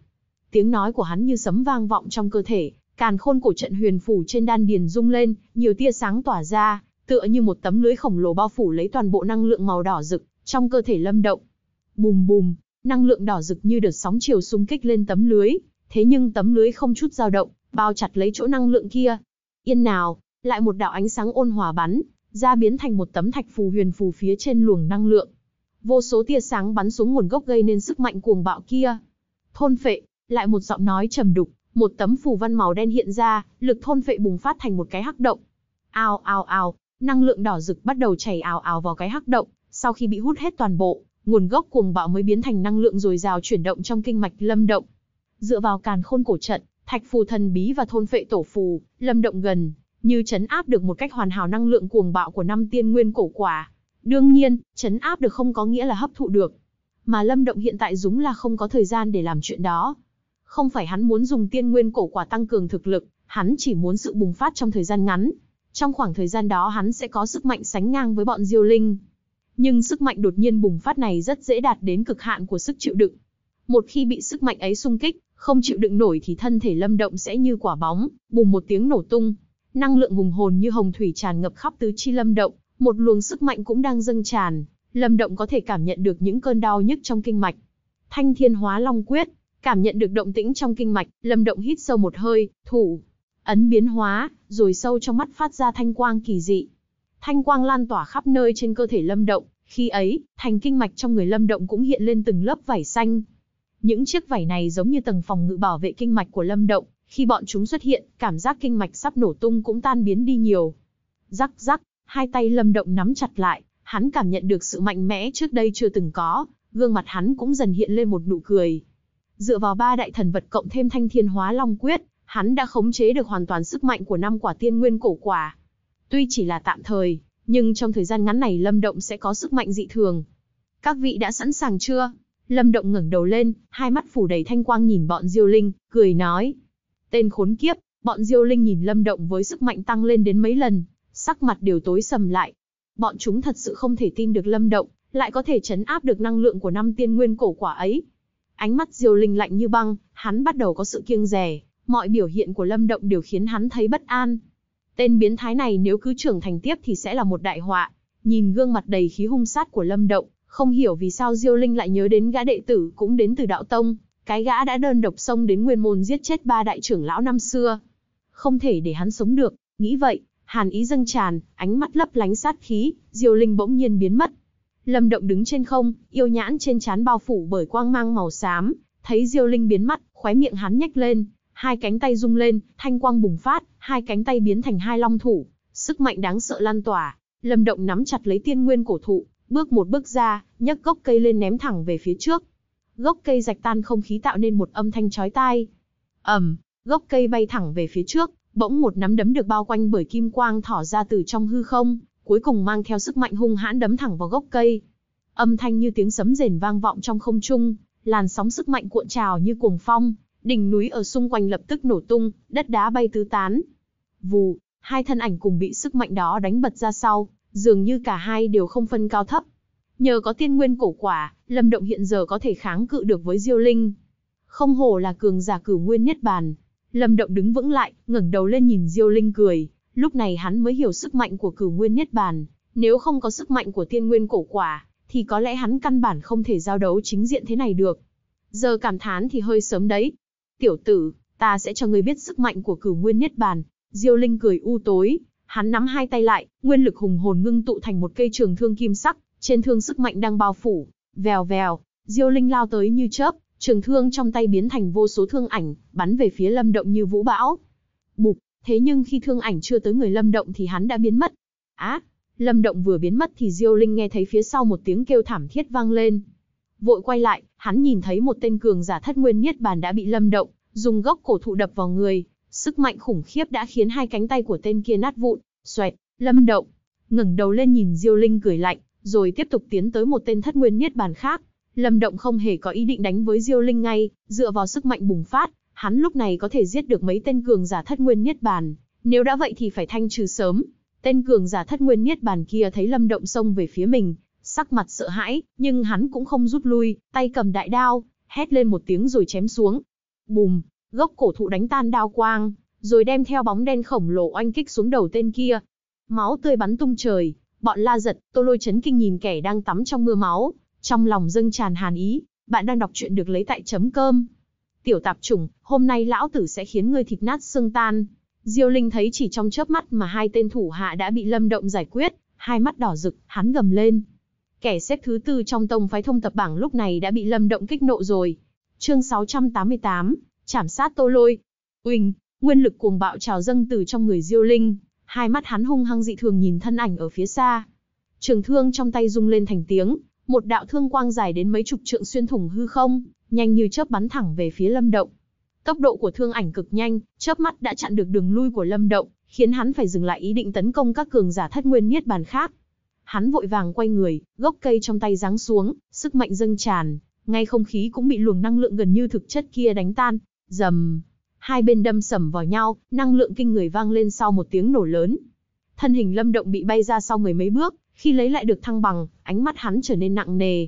Tiếng nói của hắn như sấm vang vọng trong cơ thể, Càn khôn cổ trận huyền phủ trên đan điền rung lên, nhiều tia sáng tỏa ra, tựa như một tấm lưới khổng lồ bao phủ lấy toàn bộ năng lượng màu đỏ rực trong cơ thể Lâm Động. Bùm bùm, năng lượng đỏ rực như đợt sóng chiều xung kích lên tấm lưới, thế nhưng tấm lưới không chút dao động, bao chặt lấy chỗ năng lượng kia. Yên nào, lại một đạo ánh sáng ôn hòa bắn ra biến thành một tấm thạch phù huyền phù phía trên luồng năng lượng. Vô số tia sáng bắn xuống nguồn gốc gây nên sức mạnh cuồng bạo kia. Thôn phệ, lại một giọng nói trầm đục, một tấm phù văn màu đen hiện ra, lực thôn phệ bùng phát thành một cái hắc động. Ao ao ao, năng lượng đỏ rực bắt đầu chảy ào ào vào cái hắc động, sau khi bị hút hết toàn bộ, nguồn gốc cuồng bạo mới biến thành năng lượng dồi dào chuyển động trong kinh mạch lâm động. Dựa vào càn khôn cổ trận, thạch phù thần bí và thôn phệ tổ phù, lâm động gần, như chấn áp được một cách hoàn hảo năng lượng cuồng bạo của năm tiên nguyên cổ quả. Đương nhiên, chấn áp được không có nghĩa là hấp thụ được. Mà lâm động hiện tại dúng là không có thời gian để làm chuyện đó, không phải hắn muốn dùng tiên nguyên cổ quả tăng cường thực lực, hắn chỉ muốn sự bùng phát trong thời gian ngắn. Trong khoảng thời gian đó hắn sẽ có sức mạnh sánh ngang với bọn diêu linh. Nhưng sức mạnh đột nhiên bùng phát này rất dễ đạt đến cực hạn của sức chịu đựng. Một khi bị sức mạnh ấy xung kích, không chịu đựng nổi thì thân thể lâm động sẽ như quả bóng, bùng một tiếng nổ tung. Năng lượng hùng hồn như hồng thủy tràn ngập khắp tứ chi lâm động, một luồng sức mạnh cũng đang dâng tràn, lâm động có thể cảm nhận được những cơn đau nhức trong kinh mạch. Thanh thiên hóa long quyết, Cảm nhận được động tĩnh trong kinh mạch, Lâm Động hít sâu một hơi, thủ ấn biến hóa, rồi sâu trong mắt phát ra thanh quang kỳ dị. Thanh quang lan tỏa khắp nơi trên cơ thể Lâm Động, khi ấy, thành kinh mạch trong người Lâm Động cũng hiện lên từng lớp vảy xanh. Những chiếc vảy này giống như tầng phòng ngự bảo vệ kinh mạch của Lâm Động, khi bọn chúng xuất hiện, cảm giác kinh mạch sắp nổ tung cũng tan biến đi nhiều. Rắc rắc, hai tay Lâm Động nắm chặt lại, hắn cảm nhận được sự mạnh mẽ trước đây chưa từng có, gương mặt hắn cũng dần hiện lên một nụ cười. Dựa vào ba đại thần vật cộng thêm thanh thiên hóa long quyết, hắn đã khống chế được hoàn toàn sức mạnh của năm quả tiên nguyên cổ quả. Tuy chỉ là tạm thời, nhưng trong thời gian ngắn này Lâm Động sẽ có sức mạnh dị thường. Các vị đã sẵn sàng chưa? Lâm Động ngẩng đầu lên, hai mắt phủ đầy thanh quang nhìn bọn Diêu Linh, cười nói: "Tên khốn kiếp." Bọn Diêu Linh nhìn Lâm Động với sức mạnh tăng lên đến mấy lần, sắc mặt đều tối sầm lại. Bọn chúng thật sự không thể tin được Lâm Động lại có thể chấn áp được năng lượng của năm tiên nguyên cổ quả ấy, Ánh mắt Diêu Linh lạnh như băng, hắn bắt đầu có sự kiêng dè, mọi biểu hiện của Lâm Động đều khiến hắn thấy bất an. Tên biến thái này nếu cứ trưởng thành tiếp thì sẽ là một đại họa. Nhìn gương mặt đầy khí hung sát của Lâm Động, không hiểu vì sao Diêu Linh lại nhớ đến gã đệ tử cũng đến từ đạo tông, cái gã đã đơn độc xông đến Nguyên môn giết chết ba đại trưởng lão năm xưa. Không thể để hắn sống được, nghĩ vậy, hàn ý dâng tràn, ánh mắt lấp lánh sát khí, Diêu Linh bỗng nhiên biến mất. Lâm Động đứng trên không, yêu nhãn trên trán bao phủ bởi quang mang màu xám, thấy Diêu Linh biến mất, khóe miệng hắn nhếch lên, hai cánh tay rung lên, thanh quang bùng phát, hai cánh tay biến thành hai long thủ, sức mạnh đáng sợ lan tỏa. Lâm Động nắm chặt lấy tiên nguyên cổ thụ, bước một bước ra, nhấc gốc cây lên ném thẳng về phía trước. Gốc cây rạch tan không khí tạo nên một âm thanh chói tai. Ầm, gốc cây bay thẳng về phía trước, bỗng một nắm đấm được bao quanh bởi kim quang thỏ ra từ trong hư không, cuối cùng mang theo sức mạnh hung hãn đấm thẳng vào gốc cây. Âm thanh như tiếng sấm rền vang vọng trong không trung, làn sóng sức mạnh cuộn trào như cuồng phong, đỉnh núi ở xung quanh lập tức nổ tung, đất đá bay tứ tán. Vù, hai thân ảnh cùng bị sức mạnh đó đánh bật ra sau, dường như cả hai đều không phân cao thấp. Nhờ có tiên nguyên cổ quả, Lâm Động hiện giờ có thể kháng cự được với Diêu Linh. Không hổ là cường giả cửu nguyên nhất bàn. Lâm Động đứng vững lại, ngẩng đầu lên nhìn Diêu Linh cười. Lúc này hắn mới hiểu sức mạnh của cửu nguyên niết bàn, nếu không có sức mạnh của tiên nguyên cổ quả, thì có lẽ hắn căn bản không thể giao đấu chính diện thế này được. Giờ cảm thán thì hơi sớm đấy. Tiểu tử, ta sẽ cho ngươi biết sức mạnh của cửu nguyên niết bàn. Diêu Linh cười u tối, hắn nắm hai tay lại, nguyên lực hùng hồn ngưng tụ thành một cây trường thương kim sắc, trên thương sức mạnh đang bao phủ, vèo vèo, Diêu Linh lao tới như chớp, trường thương trong tay biến thành vô số thương ảnh, bắn về phía Lâm Động như vũ bão. bục Thế nhưng khi thương ảnh chưa tới người Lâm Động thì hắn đã biến mất. Á, Lâm Động vừa biến mất thì Diêu Linh nghe thấy phía sau một tiếng kêu thảm thiết vang lên. Vội quay lại, hắn nhìn thấy một tên cường giả thất nguyên niết bàn đã bị Lâm Động dùng gốc cổ thụ đập vào người, sức mạnh khủng khiếp đã khiến hai cánh tay của tên kia nát vụn, xoẹt, Lâm Động ngẩng đầu lên nhìn Diêu Linh cười lạnh, rồi tiếp tục tiến tới một tên thất nguyên niết bàn khác. Lâm Động không hề có ý định đánh với Diêu Linh ngay, dựa vào sức mạnh bùng phát, hắn lúc này có thể giết được mấy tên cường giả thất nguyên niết bàn, nếu đã vậy thì phải thanh trừ sớm. Tên cường giả thất nguyên niết bàn kia thấy Lâm Động xông về phía mình, sắc mặt sợ hãi, nhưng hắn cũng không rút lui, tay cầm đại đao, hét lên một tiếng rồi chém xuống. Bùm, gốc cổ thụ đánh tan đao quang, rồi đem theo bóng đen khổng lồ oanh kích xuống đầu tên kia. Máu tươi bắn tung trời, bọn la giật, tô lôi chấn kinh nhìn kẻ đang tắm trong mưa máu, trong lòng dâng tràn hàn ý. Bạn đang đọc truyện được lấy tại chấm cơm tiểu tạp chủng, hôm nay lão tử sẽ khiến ngươi thịt nát xương tan. Diêu Linh thấy chỉ trong chớp mắt mà hai tên thủ hạ đã bị Lâm Động giải quyết, hai mắt đỏ rực, hắn gầm lên. Kẻ xếp thứ tư trong tông phái thông tập bảng lúc này đã bị Lâm Động kích nộ rồi. Chương 688, chảm sát Tô Lôi. Uỳnh, nguyên lực cuồng bạo trào dâng từ trong người Diêu Linh, hai mắt hắn hung hăng dị thường nhìn thân ảnh ở phía xa. Trường thương trong tay rung lên thành tiếng, một đạo thương quang dài đến mấy chục trượng xuyên thủng hư không, nhanh như chớp bắn thẳng về phía Lâm Động. Tốc độ của thương ảnh cực nhanh, chớp mắt đã chặn được đường lui của Lâm Động, khiến hắn phải dừng lại ý định tấn công các cường giả thất nguyên niết bàn khác. Hắn vội vàng quay người, gốc cây trong tay giáng xuống, sức mạnh dâng tràn, ngay không khí cũng bị luồng năng lượng gần như thực chất kia đánh tan. Dầm, hai bên đâm sầm vào nhau, năng lượng kinh người vang lên sau một tiếng nổ lớn. Thân hình Lâm Động bị bay ra sau mười mấy bước, khi lấy lại được thăng bằng, ánh mắt hắn trở nên nặng nề,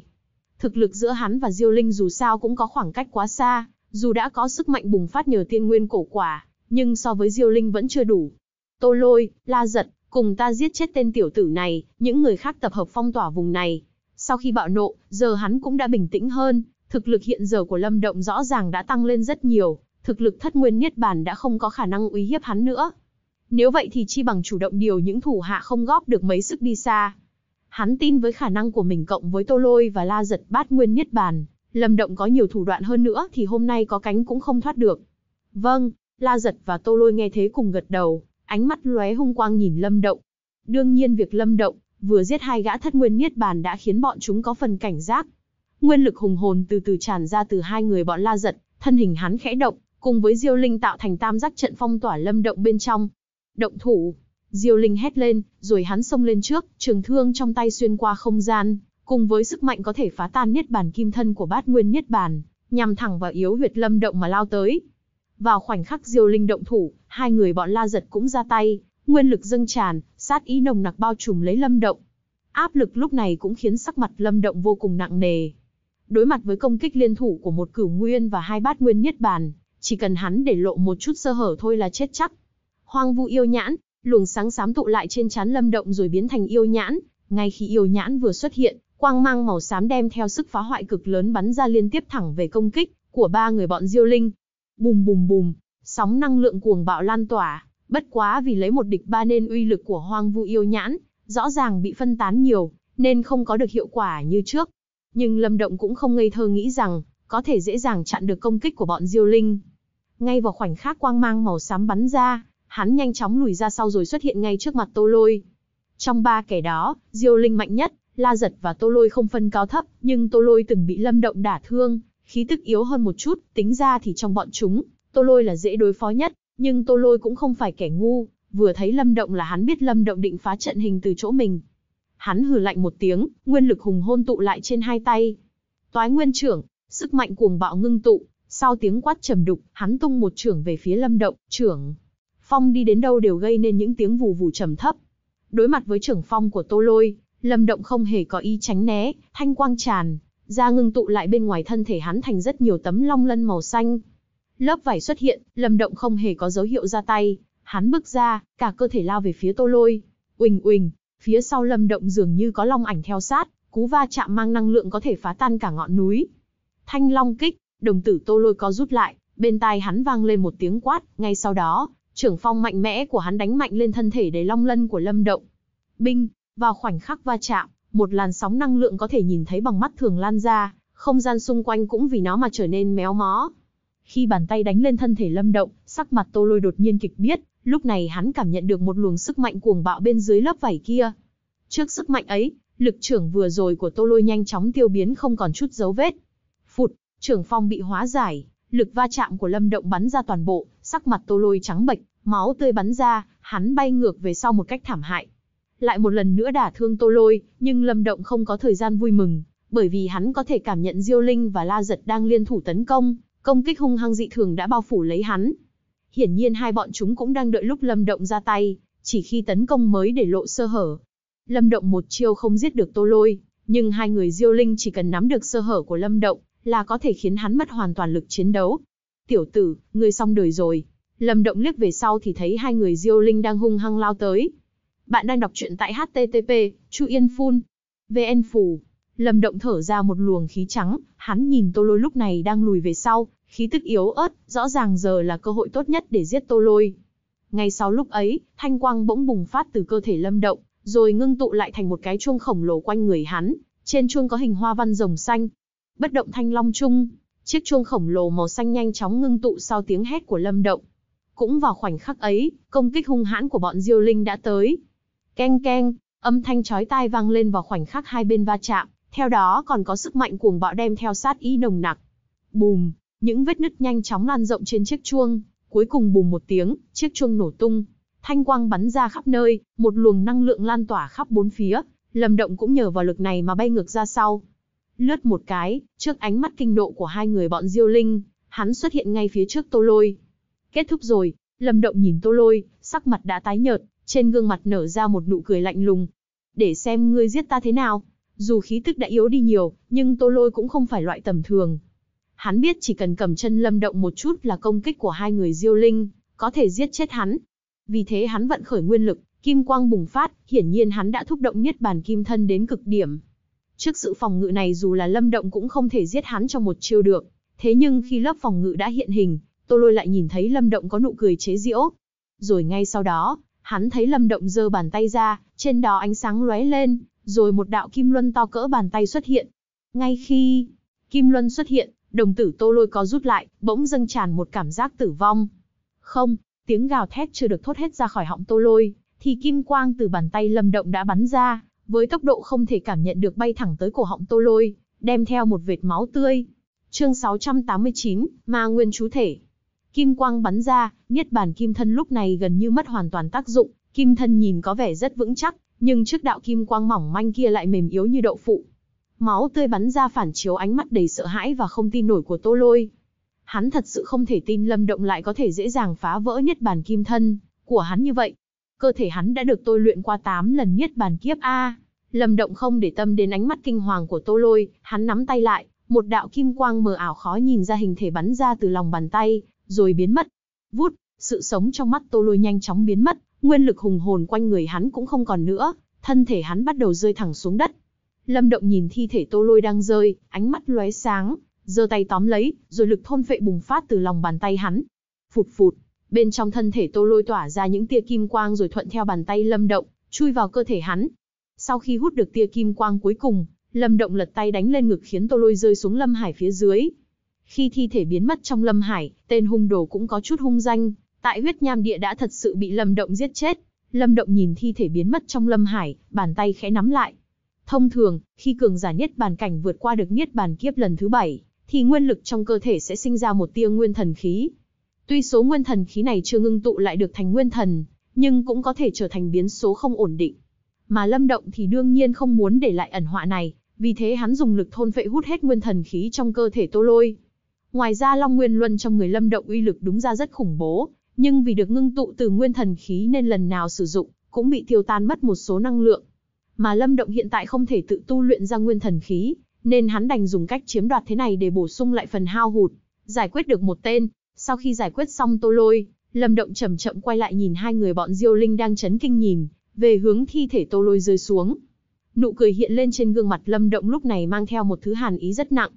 Thực lực giữa hắn và Diêu Linh dù sao cũng có khoảng cách quá xa, dù đã có sức mạnh bùng phát nhờ tiên nguyên cổ quả, nhưng so với Diêu Linh vẫn chưa đủ. Tô Lôi, La Giật, cùng ta giết chết tên tiểu tử này, những người khác tập hợp phong tỏa vùng này. Sau khi bạo nộ, giờ hắn cũng đã bình tĩnh hơn, thực lực hiện giờ của Lâm Động rõ ràng đã tăng lên rất nhiều, thực lực thất nguyên niết bàn đã không có khả năng uy hiếp hắn nữa. Nếu vậy thì chi bằng chủ động điều những thủ hạ không góp được mấy sức đi xa. Hắn tin với khả năng của mình cộng với Tô Lôi và La Giật Bát Nguyên Niết Bàn, Lâm Động có nhiều thủ đoạn hơn nữa thì hôm nay có cánh cũng không thoát được. Vâng, La Giật và Tô Lôi nghe thế cùng gật đầu, ánh mắt lóe hung quang nhìn Lâm Động. Đương nhiên việc Lâm Động vừa giết hai gã thất nguyên niết bàn đã khiến bọn chúng có phần cảnh giác. Nguyên lực hùng hồn từ từ tràn ra từ hai người bọn La Giật, thân hình hắn khẽ động, cùng với Diêu Linh tạo thành tam giác trận phong tỏa Lâm Động bên trong. Động thủ, Diêu Linh hét lên, rồi hắn xông lên trước, trường thương trong tay xuyên qua không gian, cùng với sức mạnh có thể phá tan niết bàn kim thân của bát nguyên niết bàn, nhằm thẳng vào yếu huyệt lâm động mà lao tới. Vào khoảnh khắc Diêu Linh động thủ, hai người bọn La Giật cũng ra tay, nguyên lực dâng tràn, sát ý nồng nặc bao trùm lấy lâm động. Áp lực lúc này cũng khiến sắc mặt lâm động vô cùng nặng nề. Đối mặt với công kích liên thủ của một cửu nguyên và hai bát nguyên niết bàn, chỉ cần hắn để lộ một chút sơ hở thôi là chết chắc. Hoang vu yêu nhãn, luồng sáng xám tụ lại trên trán Lâm Động rồi biến thành yêu nhãn, ngay khi yêu nhãn vừa xuất hiện, quang mang màu xám đem theo sức phá hoại cực lớn bắn ra liên tiếp thẳng về công kích của ba người bọn Diêu Linh. Bùm bùm bùm, sóng năng lượng cuồng bạo lan tỏa, bất quá vì lấy một địch ba nên uy lực của Hoang Vu yêu nhãn rõ ràng bị phân tán nhiều, nên không có được hiệu quả như trước. Nhưng Lâm Động cũng không ngây thơ nghĩ rằng có thể dễ dàng chặn được công kích của bọn Diêu Linh. Ngay vào khoảnh khắc quang mang màu xám bắn ra, hắn nhanh chóng lùi ra sau rồi xuất hiện ngay trước mặt Tô Lôi. Trong ba kẻ đó, Diêu Linh mạnh nhất, La Giật và Tô Lôi không phân cao thấp, nhưng Tô Lôi từng bị Lâm Động đả thương, khí tức yếu hơn một chút, tính ra thì trong bọn chúng, Tô Lôi là dễ đối phó nhất, nhưng Tô Lôi cũng không phải kẻ ngu, vừa thấy Lâm Động là hắn biết Lâm Động định phá trận hình từ chỗ mình. Hắn hừ lạnh một tiếng, nguyên lực hùng hôn tụ lại trên hai tay. Toái nguyên trưởng, sức mạnh cuồng bạo ngưng tụ, sau tiếng quát trầm đục, hắn tung một trưởng về phía Lâm Động, trưởng phong đi đến đâu đều gây nên những tiếng vù vù trầm thấp. Đối mặt với trưởng phong của Tô Lôi, Lâm Động không hề có ý tránh né, thanh quang tràn, da ngưng tụ lại bên ngoài thân thể hắn thành rất nhiều tấm long lân màu xanh. Lớp vải xuất hiện, Lâm Động không hề có dấu hiệu ra tay, hắn bước ra, cả cơ thể lao về phía Tô Lôi. Uỳnh uỳnh, phía sau Lâm Động dường như có long ảnh theo sát, cú va chạm mang năng lượng có thể phá tan cả ngọn núi. Thanh long kích, đồng tử Tô Lôi co rút lại, bên tai hắn vang lên một tiếng quát, ngay sau đó, trưởng phong mạnh mẽ của hắn đánh mạnh lên thân thể đầy long lân của lâm động. Binh, vào khoảnh khắc va chạm, một làn sóng năng lượng có thể nhìn thấy bằng mắt thường lan ra, không gian xung quanh cũng vì nó mà trở nên méo mó. Khi bàn tay đánh lên thân thể lâm động, sắc mặt tô lôi đột nhiên kịch biết, lúc này hắn cảm nhận được một luồng sức mạnh cuồng bạo bên dưới lớp vảy kia. Trước sức mạnh ấy, lực trưởng vừa rồi của tô lôi nhanh chóng tiêu biến không còn chút dấu vết. Phụt, trưởng phong bị hóa giải, lực va chạm của lâm động bắn ra toàn bộ, sắc mặt Tô Lôi trắng bệch, máu tươi bắn ra, hắn bay ngược về sau một cách thảm hại. Lại một lần nữa đả thương Tô Lôi, nhưng Lâm Động không có thời gian vui mừng, bởi vì hắn có thể cảm nhận Diêu Linh và La Giật đang liên thủ tấn công, công kích hung hăng dị thường đã bao phủ lấy hắn. Hiển nhiên hai bọn chúng cũng đang đợi lúc Lâm Động ra tay, chỉ khi tấn công mới để lộ sơ hở. Lâm Động một chiêu không giết được Tô Lôi, nhưng hai người Diêu Linh chỉ cần nắm được sơ hở của Lâm Động là có thể khiến hắn mất hoàn toàn lực chiến đấu, tiểu tử, ngươi xong đời rồi. Lâm Động liếc về sau thì thấy hai người Diêu Linh đang hung hăng lao tới. Bạn đang đọc truyện tại http Chu Yên Phun, VN Phù. Lâm Động thở ra một luồng khí trắng, hắn nhìn Tô Lôi lúc này đang lùi về sau, khí tức yếu ớt, rõ ràng giờ là cơ hội tốt nhất để giết Tô Lôi. Ngay sau lúc ấy, thanh quang bỗng bùng phát từ cơ thể Lâm Động, rồi ngưng tụ lại thành một cái chuông khổng lồ quanh người hắn, trên chuông có hình hoa văn rồng xanh. Bất động thanh long chung, Chiếc chuông khổng lồ màu xanh nhanh chóng ngưng tụ sau tiếng hét của Lâm Động. Cũng vào khoảnh khắc ấy, công kích hung hãn của bọn Diêu Linh đã tới. Keng keng, âm thanh chói tai vang lên vào khoảnh khắc hai bên va chạm, theo đó còn có sức mạnh cuồng bạo đem theo sát ý nồng nặc. Bùm, những vết nứt nhanh chóng lan rộng trên chiếc chuông, cuối cùng bùm một tiếng, chiếc chuông nổ tung, thanh quang bắn ra khắp nơi, một luồng năng lượng lan tỏa khắp bốn phía, Lâm Động cũng nhờ vào lực này mà bay ngược ra sau. Lướt một cái, trước ánh mắt kinh nộ của hai người bọn Diêu Linh, hắn xuất hiện ngay phía trước Tô Lôi. Kết thúc rồi, Lâm Động nhìn Tô Lôi, sắc mặt đã tái nhợt, trên gương mặt nở ra một nụ cười lạnh lùng. Để xem ngươi giết ta thế nào. Dù khí tức đã yếu đi nhiều, nhưng Tô Lôi cũng không phải loại tầm thường. Hắn biết chỉ cần cầm chân Lâm Động một chút là công kích của hai người Diêu Linh, có thể giết chết hắn. Vì thế hắn vận khởi nguyên lực, kim quang bùng phát, hiển nhiên hắn đã thúc động niết bàn kim thân đến cực điểm. Trước sự phòng ngự này dù là Lâm Động cũng không thể giết hắn trong một chiêu được. Thế nhưng khi lớp phòng ngự đã hiện hình, Tô Lôi lại nhìn thấy Lâm Động có nụ cười chế giễu. Rồi ngay sau đó, hắn thấy Lâm Động giơ bàn tay ra, trên đó ánh sáng lóe lên, rồi một đạo kim luân to cỡ bàn tay xuất hiện. Ngay khi kim luân xuất hiện, đồng tử Tô Lôi có rút lại, bỗng dâng tràn một cảm giác tử vong. Không, tiếng gào thét chưa được thốt hết ra khỏi họng Tô Lôi, thì kim quang từ bàn tay Lâm Động đã bắn ra, với tốc độ không thể cảm nhận được bay thẳng tới cổ họng Tô Lôi, đem theo một vệt máu tươi. Chương 689, Ma Nguyên chú thể. Kim quang bắn ra, niết bàn kim thân lúc này gần như mất hoàn toàn tác dụng, kim thân nhìn có vẻ rất vững chắc, nhưng trước đạo kim quang mỏng manh kia lại mềm yếu như đậu phụ. Máu tươi bắn ra phản chiếu ánh mắt đầy sợ hãi và không tin nổi của Tô Lôi. Hắn thật sự không thể tin Lâm Động lại có thể dễ dàng phá vỡ niết bàn kim thân của hắn như vậy, cơ thể hắn đã được tôi luyện qua 8 lần nhất bàn kiếp a. Lâm Động không để tâm đến ánh mắt kinh hoàng của Tô Lôi, hắn nắm tay lại, một đạo kim quang mờ ảo khó nhìn ra hình thể bắn ra từ lòng bàn tay, rồi biến mất. Vút, sự sống trong mắt Tô Lôi nhanh chóng biến mất, nguyên lực hùng hồn quanh người hắn cũng không còn nữa, thân thể hắn bắt đầu rơi thẳng xuống đất. Lâm Động nhìn thi thể Tô Lôi đang rơi, ánh mắt lóe sáng, giơ tay tóm lấy, rồi lực thôn phệ bùng phát từ lòng bàn tay hắn. Phụt phụt, bên trong thân thể Tô Lôi tỏa ra những tia kim quang rồi thuận theo bàn tay Lâm Động, chui vào cơ thể hắn. Sau khi hút được tia kim quang cuối cùng, Lâm Động lật tay đánh lên ngực khiến Tô Lôi rơi xuống Lâm Hải phía dưới. Khi thi thể biến mất trong Lâm Hải, tên hung đồ cũng có chút hung danh, tại huyết nham địa đã thật sự bị Lâm Động giết chết. Lâm Động nhìn thi thể biến mất trong Lâm Hải, bàn tay khẽ nắm lại. Thông thường, khi cường giả nhất bàn cảnh vượt qua được niết bàn kiếp lần thứ bảy, thì nguyên lực trong cơ thể sẽ sinh ra một tia nguyên thần khí, Tuy số nguyên thần khí này chưa ngưng tụ lại được thành nguyên thần, nhưng cũng có thể trở thành biến số không ổn định. Mà Lâm Động thì đương nhiên không muốn để lại ẩn họa này, vì thế hắn dùng lực thôn phệ hút hết nguyên thần khí trong cơ thể Tô Lôi. Ngoài ra Long Nguyên Luân trong người Lâm Động uy lực đúng ra rất khủng bố, nhưng vì được ngưng tụ từ nguyên thần khí nên lần nào sử dụng cũng bị tiêu tan mất một số năng lượng. Mà Lâm Động hiện tại không thể tự tu luyện ra nguyên thần khí, nên hắn đành dùng cách chiếm đoạt thế này để bổ sung lại phần hao hụt, giải quyết được một tên, sau khi giải quyết xong Tô Lôi, Lâm Động chậm chậm quay lại nhìn hai người bọn Diêu Linh đang chấn kinh nhìn, về hướng thi thể Tô Lôi rơi xuống. Nụ cười hiện lên trên gương mặt Lâm Động lúc này mang theo một thứ hàn ý rất nặng.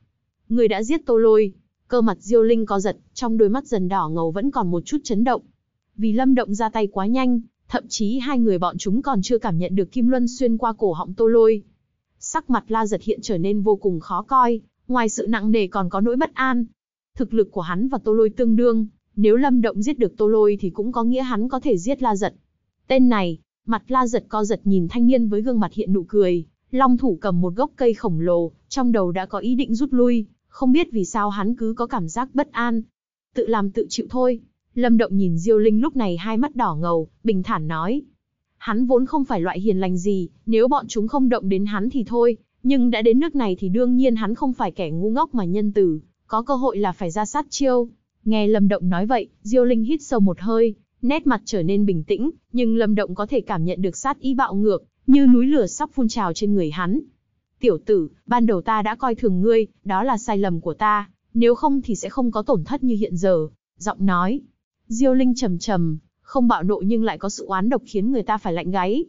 Người đã giết Tô Lôi, cơ mặt Diêu Linh co giật, trong đôi mắt dần đỏ ngầu vẫn còn một chút chấn động. Vì Lâm Động ra tay quá nhanh, thậm chí hai người bọn chúng còn chưa cảm nhận được kim luân xuyên qua cổ họng Tô Lôi. Sắc mặt La Giật hiện trở nên vô cùng khó coi, ngoài sự nặng nề còn có nỗi bất an, Thực lực của hắn và Tô Lôi tương đương, nếu Lâm Động giết được Tô Lôi thì cũng có nghĩa hắn có thể giết La Giật. Tên này, mặt La Giật co giật nhìn thanh niên với gương mặt hiện nụ cười, Long thủ cầm một gốc cây khổng lồ, trong đầu đã có ý định rút lui, không biết vì sao hắn cứ có cảm giác bất an. Tự làm tự chịu thôi. Lâm Động nhìn Diêu Linh lúc này hai mắt đỏ ngầu, bình thản nói. Hắn vốn không phải loại hiền lành gì, nếu bọn chúng không động đến hắn thì thôi, nhưng đã đến nước này thì đương nhiên hắn không phải kẻ ngu ngốc mà nhân từ, có cơ hội là phải ra sát chiêu. Nghe Lâm Động nói vậy, Diêu Linh hít sâu một hơi, nét mặt trở nên bình tĩnh, nhưng Lâm Động có thể cảm nhận được sát ý bạo ngược, như núi lửa sắp phun trào trên người hắn. Tiểu tử, ban đầu ta đã coi thường ngươi, đó là sai lầm của ta, nếu không thì sẽ không có tổn thất như hiện giờ. Giọng nói, Diêu Linh trầm trầm, không bạo nộ nhưng lại có sự oán độc khiến người ta phải lạnh gáy.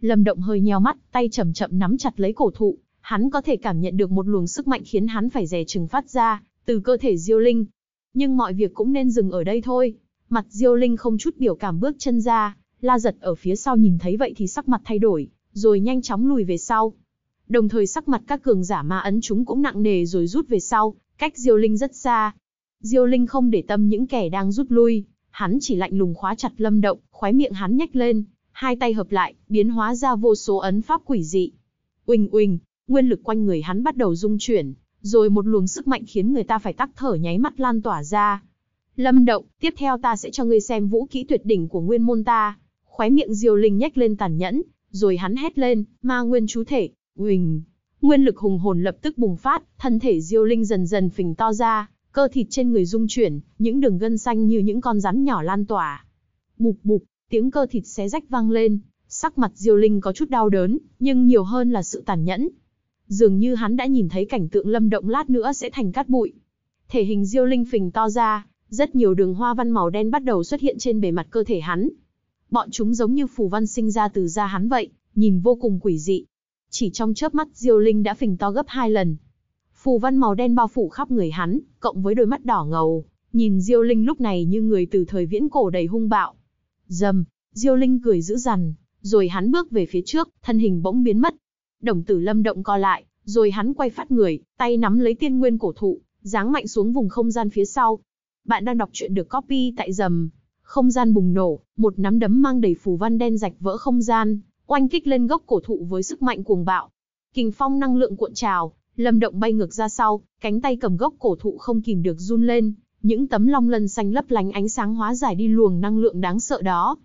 Lâm Động hơi nheo mắt, tay chậm chậm nắm chặt lấy cổ thụ, hắn có thể cảm nhận được một luồng sức mạnh khiến hắn phải dè chừng phát ra, từ cơ thể Diêu Linh. Nhưng mọi việc cũng nên dừng ở đây thôi. Mặt Diêu Linh không chút biểu cảm bước chân ra, La Giật ở phía sau nhìn thấy vậy thì sắc mặt thay đổi, rồi nhanh chóng lùi về sau. Đồng thời sắc mặt các cường giả ma ấn chúng cũng nặng nề rồi rút về sau, cách Diêu Linh rất xa. Diêu Linh không để tâm những kẻ đang rút lui, hắn chỉ lạnh lùng khóa chặt Lâm Động, khóe miệng hắn nhếch lên, hai tay hợp lại, biến hóa ra vô số ấn pháp quỷ dị. Uỳnh uỳnh, nguyên lực quanh người hắn bắt đầu rung chuyển, rồi một luồng sức mạnh khiến người ta phải tắc thở nháy mắt lan tỏa ra. Lâm động, tiếp theo ta sẽ cho ngươi xem vũ kỹ tuyệt đỉnh của nguyên môn ta. Khóe miệng diều linh nhếch lên tàn nhẫn, rồi hắn hét lên, ma nguyên chú thể, huỳnh. Nguyên lực hùng hồn lập tức bùng phát, thân thể diêu linh dần dần phình to ra, cơ thịt trên người rung chuyển, những đường gân xanh như những con rắn nhỏ lan tỏa. Bục bục, tiếng cơ thịt xé rách vang lên, sắc mặt diêu linh có chút đau đớn, nhưng nhiều hơn là sự tàn nhẫn. Dường như hắn đã nhìn thấy cảnh tượng lâm động lát nữa sẽ thành cát bụi. Thể hình diêu linh phình to ra, rất nhiều đường hoa văn màu đen bắt đầu xuất hiện trên bề mặt cơ thể hắn. Bọn chúng giống như phù văn sinh ra từ da hắn vậy, nhìn vô cùng quỷ dị. Chỉ trong chớp mắt diêu linh đã phình to gấp hai lần. Phù văn màu đen bao phủ khắp người hắn, cộng với đôi mắt đỏ ngầu, nhìn diêu linh lúc này như người từ thời viễn cổ đầy hung bạo. Dầm, diêu linh cười dữ dằn, rồi hắn bước về phía trước, thân hình bỗng biến mất, Đồng tử lâm động co lại, rồi hắn quay phát người, tay nắm lấy tiên nguyên cổ thụ, giáng mạnh xuống vùng không gian phía sau. Bạn đang đọc truyện được copy tại dầm. Không gian bùng nổ, một nắm đấm mang đầy phù văn đen rạch vỡ không gian, oanh kích lên gốc cổ thụ với sức mạnh cuồng bạo. Kình phong năng lượng cuộn trào, lâm động bay ngược ra sau, cánh tay cầm gốc cổ thụ không kìm được run lên, những tấm long lân xanh lấp lánh ánh sáng hóa giải đi luồng năng lượng đáng sợ đó.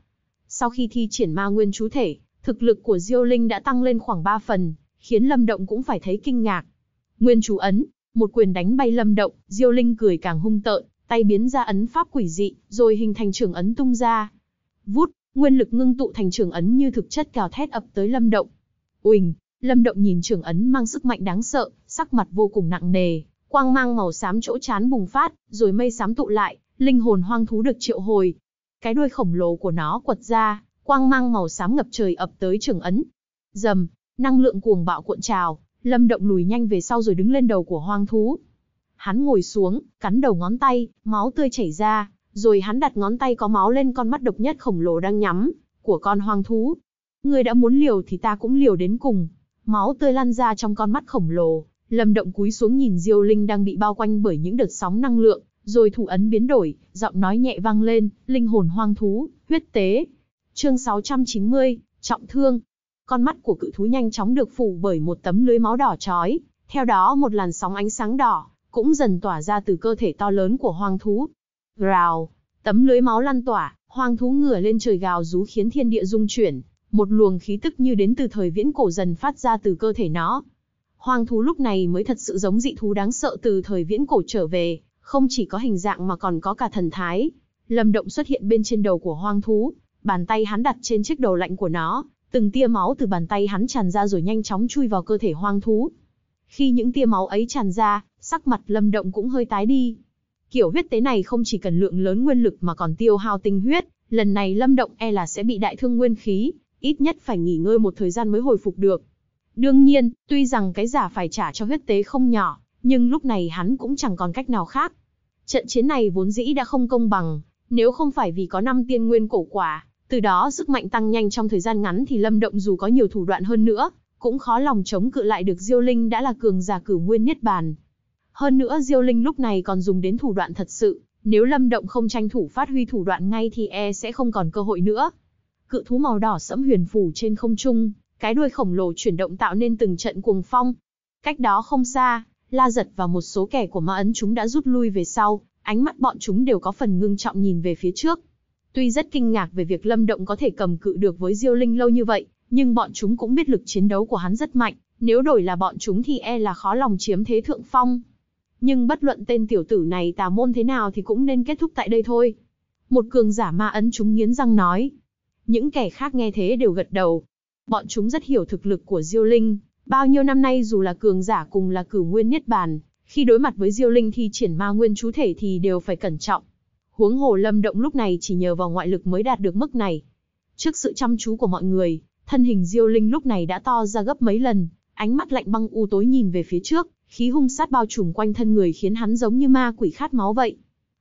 Sau khi thi triển ma nguyên chú thể, Thực lực của Diêu Linh đã tăng lên khoảng 3 phần, khiến Lâm Động cũng phải thấy kinh ngạc. Nguyên chú ấn, một quyền đánh bay Lâm Động, Diêu Linh cười càng hung tợn, tay biến ra ấn pháp quỷ dị, rồi hình thành trường ấn tung ra. Vút, nguyên lực ngưng tụ thành trường ấn như thực chất cào thét ập tới Lâm Động. Uỳnh, Lâm Động nhìn trường ấn mang sức mạnh đáng sợ, sắc mặt vô cùng nặng nề, quang mang màu xám chỗ chán bùng phát, rồi mây xám tụ lại, linh hồn hoang thú được triệu hồi. Cái đuôi khổng lồ của nó quật ra, quang mang màu xám ngập trời ập tới trường ấn. Dầm, năng lượng cuồng bạo cuộn trào, Lâm Động lùi nhanh về sau rồi đứng lên đầu của hoang thú. Hắn ngồi xuống, cắn đầu ngón tay, máu tươi chảy ra, rồi hắn đặt ngón tay có máu lên con mắt độc nhất khổng lồ đang nhắm của con hoang thú. Người đã muốn liều thì ta cũng liều đến cùng. Máu tươi lan ra trong con mắt khổng lồ, Lâm Động cúi xuống nhìn Diêu Linh đang bị bao quanh bởi những đợt sóng năng lượng, rồi thủ ấn biến đổi, giọng nói nhẹ vang lên, linh hồn hoang thú, huyết tế, Chương 690, trọng thương. Con mắt của cự thú nhanh chóng được phủ bởi một tấm lưới máu đỏ chói, theo đó một làn sóng ánh sáng đỏ cũng dần tỏa ra từ cơ thể to lớn của hoang thú. Rào, tấm lưới máu lan tỏa, hoang thú ngửa lên trời gào rú khiến thiên địa rung chuyển, một luồng khí tức như đến từ thời viễn cổ dần phát ra từ cơ thể nó. Hoang thú lúc này mới thật sự giống dị thú đáng sợ từ thời viễn cổ trở về, không chỉ có hình dạng mà còn có cả thần thái. Lâm động xuất hiện bên trên đầu của hoang thú, bàn tay hắn đặt trên chiếc đầu lạnh của nó, từng tia máu từ bàn tay hắn tràn ra rồi nhanh chóng chui vào cơ thể hoang thú. Khi những tia máu ấy tràn ra, sắc mặt Lâm Động cũng hơi tái đi. Kiểu huyết tế này không chỉ cần lượng lớn nguyên lực mà còn tiêu hao tinh huyết, lần này Lâm Động e là sẽ bị đại thương nguyên khí, ít nhất phải nghỉ ngơi một thời gian mới hồi phục được. Đương nhiên, tuy rằng cái giả phải trả cho huyết tế không nhỏ, nhưng lúc này hắn cũng chẳng còn cách nào khác. Trận chiến này vốn dĩ đã không công bằng, nếu không phải vì có năm tiên nguyên cổ quả, từ đó sức mạnh tăng nhanh trong thời gian ngắn thì Lâm Động dù có nhiều thủ đoạn hơn nữa, cũng khó lòng chống cự lại được Diêu Linh đã là cường giả cửu nguyên niết bàn. Hơn nữa Diêu Linh lúc này còn dùng đến thủ đoạn thật sự, nếu Lâm Động không tranh thủ phát huy thủ đoạn ngay thì e sẽ không còn cơ hội nữa. Cự thú màu đỏ sẫm huyền phủ trên không trung, cái đuôi khổng lồ chuyển động tạo nên từng trận cuồng phong. Cách đó không xa, La Giật và một số kẻ của ma ấn chúng đã rút lui về sau, ánh mắt bọn chúng đều có phần ngưng trọng nhìn về phía trước. Tuy rất kinh ngạc về việc Lâm Động có thể cầm cự được với Diêu Linh lâu như vậy, nhưng bọn chúng cũng biết lực chiến đấu của hắn rất mạnh, nếu đổi là bọn chúng thì e là khó lòng chiếm thế thượng phong. Nhưng bất luận tên tiểu tử này tà môn thế nào thì cũng nên kết thúc tại đây thôi. Một cường giả ma ấn chúng nghiến răng nói. Những kẻ khác nghe thế đều gật đầu. Bọn chúng rất hiểu thực lực của Diêu Linh, bao nhiêu năm nay dù là cường giả cùng là cửu nguyên niết bàn, khi đối mặt với Diêu Linh thì triển ma nguyên chú thể thì đều phải cẩn trọng, huống hồ lâm động lúc này chỉ nhờ vào ngoại lực mới đạt được mức này. Trước sự chăm chú của mọi người, thân hình diêu linh lúc này đã to ra gấp mấy lần, ánh mắt lạnh băng u tối nhìn về phía trước, khí hung sát bao trùm quanh thân người khiến hắn giống như ma quỷ khát máu vậy.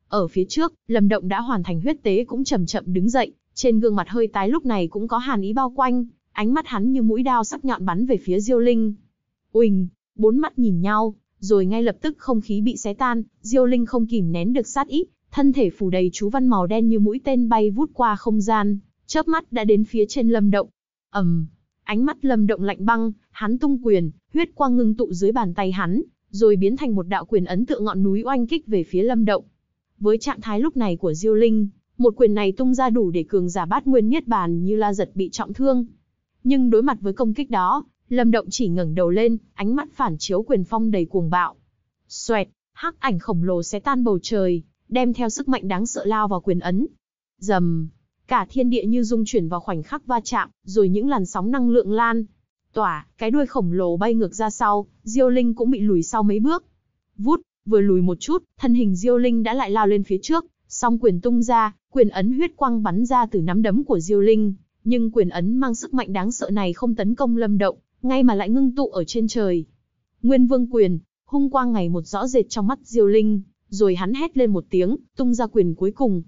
Ở phía trước, Lâm Động đã hoàn thành huyết tế cũng chậm chậm đứng dậy, trên gương mặt hơi tái lúc này cũng có hàn ý bao quanh, ánh mắt hắn như mũi đao sắc nhọn bắn về phía Diêu Linh. Uỳnh, bốn mắt nhìn nhau, rồi ngay lập tức không khí bị xé tan, Diêu Linh không kìm nén được sát ý, thân thể phủ đầy chú văn màu đen như mũi tên bay vút qua không gian, chớp mắt đã đến phía trên Lâm Động. Ầm, ánh mắt Lâm Động lạnh băng, hắn tung quyền, huyết quang ngưng tụ dưới bàn tay hắn, rồi biến thành một đạo quyền ấn tượng ngọn núi oanh kích về phía Lâm Động. Với trạng thái lúc này của Diêu Linh, một quyền này tung ra đủ để cường giả bát nguyên niết bàn như La giật bị trọng thương. Nhưng đối mặt với công kích đó, Lâm Động chỉ ngẩng đầu lên, ánh mắt phản chiếu quyền phong đầy cuồng bạo. Xoẹt, hắc ảnh khổng lồ sẽ tan bầu trời, đem theo sức mạnh đáng sợ lao vào quyền ấn. Dầm, cả thiên địa như dung chuyển vào khoảnh khắc va chạm, rồi những làn sóng năng lượng lan. Tỏa, cái đuôi khổng lồ bay ngược ra sau, Diêu Linh cũng bị lùi sau mấy bước. Vút, vừa lùi một chút, thân hình Diêu Linh đã lại lao lên phía trước, song quyền tung ra, quyền ấn huyết quang bắn ra từ nắm đấm của Diêu Linh, nhưng quyền ấn mang sức mạnh đáng sợ này không tấn công Lâm Động, ngay mà lại ngưng tụ ở trên trời. Nguyên Vương quyền, hung quang ngày một rõ rệt trong mắt Diêu Linh, rồi hắn hét lên một tiếng, tung ra quyền cuối cùng.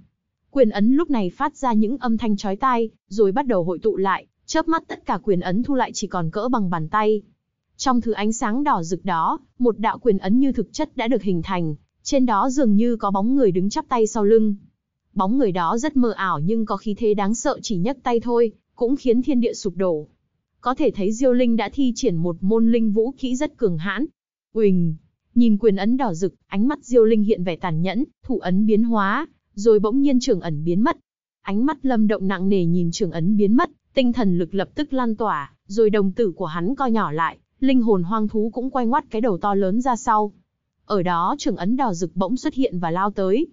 Quyền ấn lúc này phát ra những âm thanh chói tai, rồi bắt đầu hội tụ lại, chớp mắt tất cả quyền ấn thu lại chỉ còn cỡ bằng bàn tay. Trong thứ ánh sáng đỏ rực đó, một đạo quyền ấn như thực chất đã được hình thành, trên đó dường như có bóng người đứng chắp tay sau lưng. Bóng người đó rất mơ ảo nhưng có khí thế đáng sợ chỉ nhấc tay thôi, cũng khiến thiên địa sụp đổ. Có thể thấy Diêu Linh đã thi triển một môn linh vũ kỹ rất cường hãn. Quỳnh. Nhìn quyền ấn đỏ rực, ánh mắt Diêu Linh hiện vẻ tàn nhẫn, thủ ấn biến hóa, rồi bỗng nhiên trường ẩn biến mất. Ánh mắt Lâm Động nặng nề nhìn trường ấn biến mất, tinh thần lực lập tức lan tỏa, rồi đồng tử của hắn co nhỏ lại, linh hồn hoang thú cũng quay ngoắt cái đầu to lớn ra sau. Ở đó trường ấn đỏ rực bỗng xuất hiện và lao tới.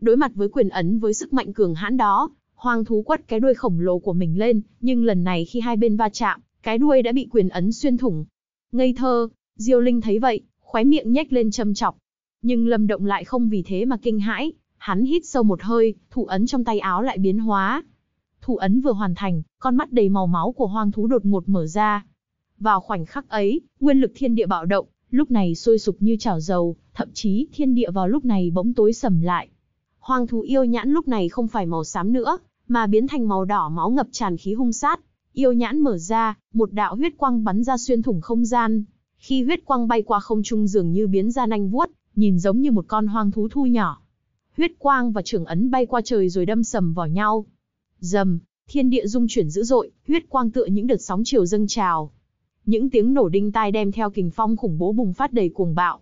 Đối mặt với quyền ấn với sức mạnh cường hãn đó, hoang thú quất cái đuôi khổng lồ của mình lên, nhưng lần này khi hai bên va chạm, cái đuôi đã bị quyền ấn xuyên thủng. Ngây thơ, Diêu Linh thấy vậy, khóe miệng nhếch lên châm chọc. Nhưng Lâm Động lại không vì thế mà kinh hãi, hắn hít sâu một hơi, thủ ấn trong tay áo lại biến hóa. Thủ ấn vừa hoàn thành, con mắt đầy màu máu của hoang thú đột ngột mở ra. Vào khoảnh khắc ấy, nguyên lực thiên địa bạo động, lúc này sôi sục như chảo dầu, thậm chí thiên địa vào lúc này bỗng tối sầm lại. Hoang thú yêu nhãn lúc này không phải màu xám nữa, mà biến thành màu đỏ máu ngập tràn khí hung sát. Yêu nhãn mở ra, một đạo huyết quang bắn ra xuyên thủng không gian, khi huyết quang bay qua không trung dường như biến ra nanh vuốt, nhìn giống như một con hoang thú thu nhỏ. Huyết quang và trường ấn bay qua trời rồi đâm sầm vào nhau. Dầm, thiên địa rung chuyển dữ dội, huyết quang tựa những đợt sóng chiều dâng trào. Những tiếng nổ đinh tai đem theo kình phong khủng bố bùng phát đầy cuồng bạo.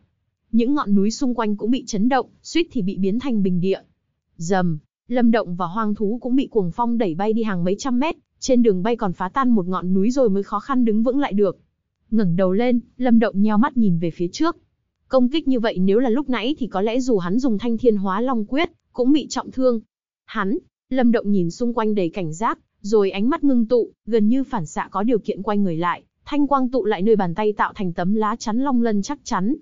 Những ngọn núi xung quanh cũng bị chấn động, suýt thì bị biến thành bình địa. Dầm, lâm động và hoang thú cũng bị cuồng phong đẩy bay đi hàng mấy trăm mét, trên đường bay còn phá tan một ngọn núi rồi mới khó khăn đứng vững lại được ngẩng đầu lên, Lâm Động nheo mắt nhìn về phía trước. Công kích như vậy nếu là lúc nãy thì có lẽ dù hắn dùng Thanh Thiên Hóa Long quyết, cũng bị trọng thương. Hắn, Lâm Động nhìn xung quanh đầy cảnh giác, rồi ánh mắt ngưng tụ, gần như phản xạ có điều kiện quay người lại, thanh quang tụ lại nơi bàn tay tạo thành tấm lá chắn long lân chắc chắn.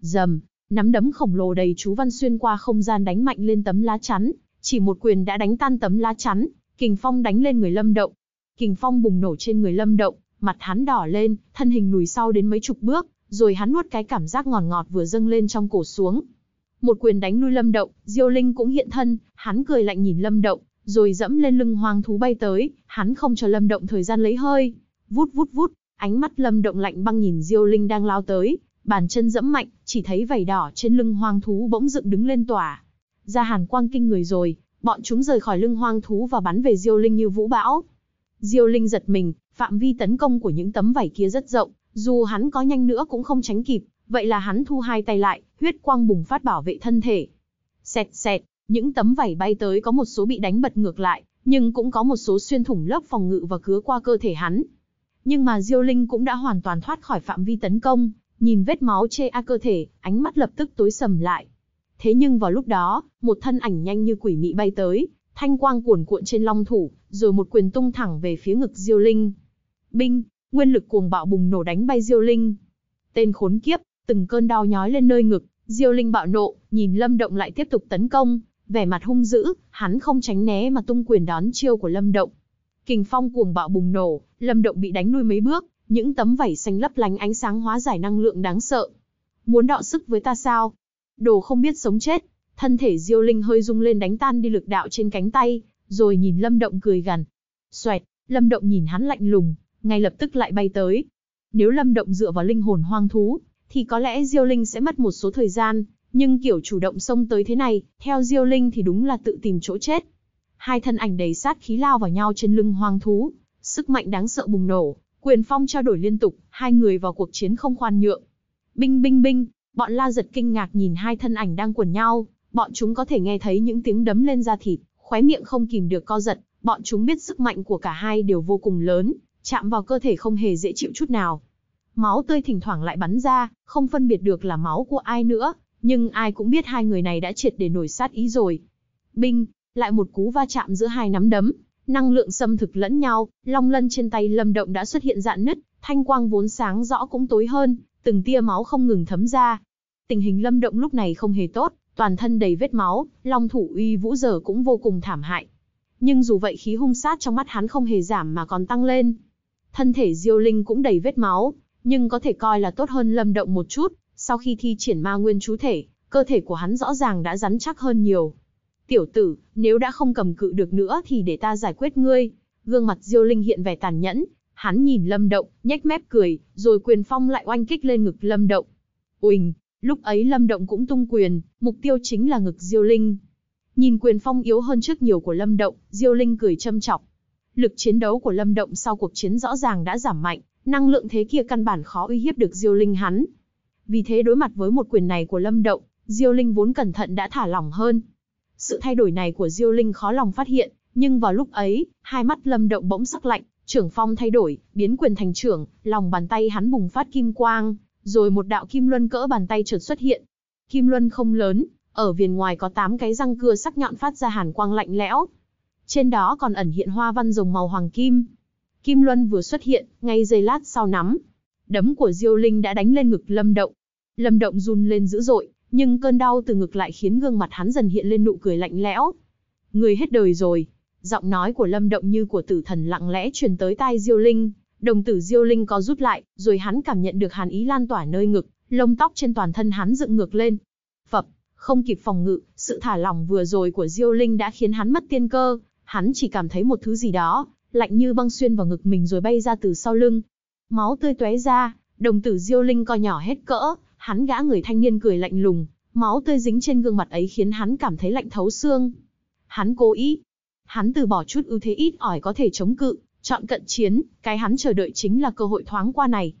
Dầm, nắm đấm khổng lồ đầy chú văn xuyên qua không gian đánh mạnh lên tấm lá chắn, chỉ một quyền đã đánh tan tấm lá chắn, kình phong đánh lên người Lâm Động. Kình phong bùng nổ trên người Lâm Động, mặt hắn đỏ lên, thân hình lùi sau đến mấy chục bước, rồi hắn nuốt cái cảm giác ngọt ngọt vừa dâng lên trong cổ xuống. Một quyền đánh lui Lâm Động, Diêu Linh cũng hiện thân, hắn cười lạnh nhìn Lâm Động, rồi dẫm lên lưng hoang thú bay tới, hắn không cho Lâm Động thời gian lấy hơi. Vút vút vút, ánh mắt Lâm Động lạnh băng nhìn Diêu Linh đang lao tới, bàn chân dẫm mạnh, chỉ thấy vảy đỏ trên lưng hoang thú bỗng dựng đứng lên tỏa. Ra hàn quang kinh người rồi, bọn chúng rời khỏi lưng hoang thú và bắn về Diêu Linh như vũ bão. Diêu Linh giật mình, phạm vi tấn công của những tấm vảy kia rất rộng, dù hắn có nhanh nữa cũng không tránh kịp, vậy là hắn thu hai tay lại, huyết quang bùng phát bảo vệ thân thể. Xẹt xẹt, những tấm vảy bay tới có một số bị đánh bật ngược lại, nhưng cũng có một số xuyên thủng lớp phòng ngự và cứa qua cơ thể hắn. Nhưng mà Diêu Linh cũng đã hoàn toàn thoát khỏi phạm vi tấn công, nhìn vết máu chê a cơ thể, ánh mắt lập tức tối sầm lại. Thế nhưng vào lúc đó, một thân ảnh nhanh như quỷ mị bay tới, thanh quang cuồn cuộn trên long thủ, rồi một quyền tung thẳng về phía ngực Diêu Linh binh, nguyên lực cuồng bạo bùng nổ đánh bay Diêu Linh. Tên khốn kiếp, từng cơn đau nhói lên nơi ngực, Diêu Linh bạo nộ, nhìn Lâm Động lại tiếp tục tấn công, vẻ mặt hung dữ, hắn không tránh né mà tung quyền đón chiêu của Lâm Động. Kình phong cuồng bạo bùng nổ, Lâm Động bị đánh lui mấy bước, những tấm vảy xanh lấp lánh ánh sáng hóa giải năng lượng đáng sợ. Muốn đọ sức với ta sao? Đồ không biết sống chết. Thân thể Diêu Linh hơi rung lên đánh tan đi lực đạo trên cánh tay, rồi nhìn Lâm Động cười gằn. Xoẹt, Lâm Động nhìn hắn lạnh lùng, ngay lập tức lại bay tới. Nếu Lâm Động dựa vào linh hồn hoang thú, thì có lẽ Diêu Linh sẽ mất một số thời gian, nhưng kiểu chủ động xông tới thế này, theo Diêu Linh thì đúng là tự tìm chỗ chết. Hai thân ảnh đầy sát khí lao vào nhau trên lưng hoang thú, sức mạnh đáng sợ bùng nổ, quyền phong trao đổi liên tục, hai người vào cuộc chiến không khoan nhượng. Binh binh binh, bọn La giật kinh ngạc nhìn hai thân ảnh đang quần nhau, bọn chúng có thể nghe thấy những tiếng đấm lên da thịt, khóe miệng không kìm được co giật, bọn chúng biết sức mạnh của cả hai đều vô cùng lớn, chạm vào cơ thể không hề dễ chịu chút nào. Máu tươi thỉnh thoảng lại bắn ra, không phân biệt được là máu của ai nữa, nhưng ai cũng biết hai người này đã triệt để nổi sát ý rồi. Binh, lại một cú va chạm giữa hai nắm đấm, năng lượng xâm thực lẫn nhau, long lân trên tay Lâm Động đã xuất hiện dạn nứt, thanh quang vốn sáng rõ cũng tối hơn, từng tia máu không ngừng thấm ra. Tình hình Lâm Động lúc này không hề tốt, toàn thân đầy vết máu, long thủ uy vũ giờ cũng vô cùng thảm hại. Nhưng dù vậy khí hung sát trong mắt hắn không hề giảm mà còn tăng lên. Thân thể Diêu Linh cũng đầy vết máu, nhưng có thể coi là tốt hơn Lâm Động một chút, sau khi thi triển ma nguyên chú thể, cơ thể của hắn rõ ràng đã rắn chắc hơn nhiều. Tiểu tử, nếu đã không cầm cự được nữa thì để ta giải quyết ngươi. Gương mặt Diêu Linh hiện vẻ tàn nhẫn, hắn nhìn Lâm Động, nhếch mép cười, rồi quyền phong lại oanh kích lên ngực Lâm Động. Uỳnh, lúc ấy Lâm Động cũng tung quyền, mục tiêu chính là ngực Diêu Linh. Nhìn quyền phong yếu hơn trước nhiều của Lâm Động, Diêu Linh cười châm chọc, Lực chiến đấu của Lâm Động sau cuộc chiến rõ ràng đã giảm mạnh, năng lượng thế kia căn bản khó uy hiếp được Diêu Linh hắn. Vì thế đối mặt với một quyền này của Lâm Động, Diêu Linh vốn cẩn thận đã thả lỏng hơn. Sự thay đổi này của Diêu Linh khó lòng phát hiện, nhưng vào lúc ấy, hai mắt Lâm Động bỗng sắc lạnh, trưởng phong thay đổi, biến quyền thành trưởng, lòng bàn tay hắn bùng phát kim quang, rồi một đạo kim luân cỡ bàn tay chợt xuất hiện. Kim luân không lớn, ở viền ngoài có 8 cái răng cưa sắc nhọn phát ra hàn quang lạnh lẽo, trên đó còn ẩn hiện hoa văn rồng màu hoàng kim. Kim Luân vừa xuất hiện, ngay giây lát sau nắm. Đấm của Diêu Linh đã đánh lên ngực Lâm Động. Lâm Động run lên dữ dội, nhưng cơn đau từ ngực lại khiến gương mặt hắn dần hiện lên nụ cười lạnh lẽo. Người hết đời rồi. Giọng nói của Lâm Động như của tử thần lặng lẽ truyền tới tai Diêu Linh. Đồng tử Diêu Linh có rút lại, rồi hắn cảm nhận được hàn ý lan tỏa nơi ngực, lông tóc trên toàn thân hắn dựng ngược lên. Phập, không kịp phòng ngự, sự thả lỏng vừa rồi của Diêu Linh đã khiến hắn mất tiên cơ, Hắn chỉ cảm thấy một thứ gì đó, lạnh như băng xuyên vào ngực mình rồi bay ra từ sau lưng. Máu tươi tóe ra, đồng tử Diêu Linh co nhỏ hết cỡ, hắn gã người thanh niên cười lạnh lùng, máu tươi dính trên gương mặt ấy khiến hắn cảm thấy lạnh thấu xương. Hắn cố ý, hắn từ bỏ chút ưu thế ít ỏi có thể chống cự, chọn cận chiến, cái hắn chờ đợi chính là cơ hội thoáng qua này.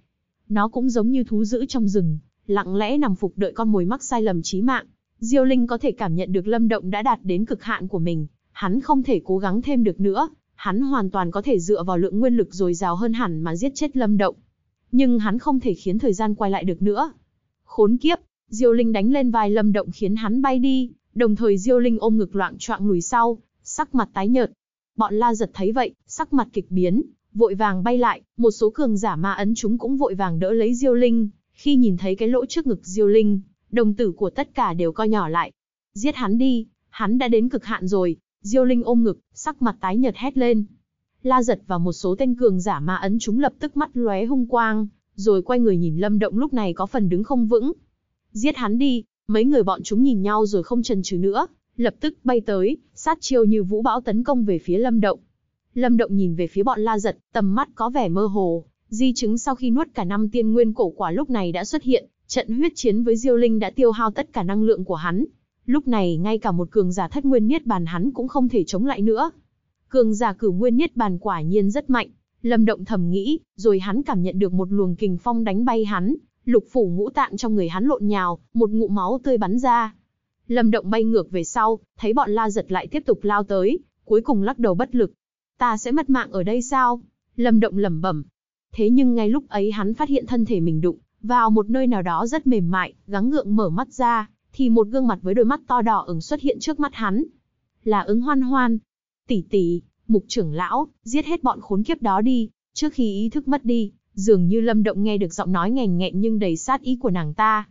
Nó cũng giống như thú dữ trong rừng, lặng lẽ nằm phục đợi con mồi mắc sai lầm chí mạng. Diêu Linh có thể cảm nhận được Lâm Động đã đạt đến cực hạn của mình, hắn không thể cố gắng thêm được nữa, hắn hoàn toàn có thể dựa vào lượng nguyên lực dồi dào hơn hẳn mà giết chết Lâm Động. Nhưng hắn không thể khiến thời gian quay lại được nữa. Khốn kiếp, Diêu Linh đánh lên vai Lâm Động khiến hắn bay đi, đồng thời Diêu Linh ôm ngực loạn choạng lùi sau, sắc mặt tái nhợt. Bọn La giật thấy vậy, sắc mặt kịch biến, vội vàng bay lại, một số cường giả ma ấn chúng cũng vội vàng đỡ lấy Diêu Linh, khi nhìn thấy cái lỗ trước ngực Diêu Linh, đồng tử của tất cả đều co nhỏ lại. Giết hắn đi, hắn đã đến cực hạn rồi, Diêu Linh ôm ngực, sắc mặt tái nhợt hét lên. La giật và một số tên cường giả ma ấn chúng lập tức mắt lóe hung quang, rồi quay người nhìn Lâm Động lúc này có phần đứng không vững. Giết hắn đi, mấy người bọn chúng nhìn nhau rồi không chần chừ nữa, lập tức bay tới, sát chiêu như vũ bão tấn công về phía Lâm Động. Lâm Động nhìn về phía bọn La Giật, tầm mắt có vẻ mơ hồ, di chứng sau khi nuốt cả năm tiên nguyên cổ quả lúc này đã xuất hiện, trận huyết chiến với Diêu Linh đã tiêu hao tất cả năng lượng của hắn, Lúc này ngay cả một cường giả thất nguyên niết bàn hắn cũng không thể chống lại nữa. Cường giả cử nguyên niết bàn quả nhiên rất mạnh, Lâm Động thầm nghĩ, rồi hắn cảm nhận được một luồng kình phong đánh bay hắn, lục phủ ngũ tạng trong người hắn lộn nhào, một ngụm máu tươi bắn ra. Lâm Động bay ngược về sau, thấy bọn La Giật lại tiếp tục lao tới, cuối cùng lắc đầu bất lực. Ta sẽ mất mạng ở đây sao? Lâm Động lẩm bẩm. Thế nhưng ngay lúc ấy hắn phát hiện thân thể mình đụng vào một nơi nào đó rất mềm mại, gắng gượng mở mắt ra thì một gương mặt với đôi mắt to đỏ ửng xuất hiện trước mắt hắn. Là ứng hoan hoan. Tỷ tỷ, mục trưởng lão, giết hết bọn khốn kiếp đó đi, trước khi ý thức mất đi, dường như lâm động nghe được giọng nói nghèn nghẹn nhưng đầy sát ý của nàng ta.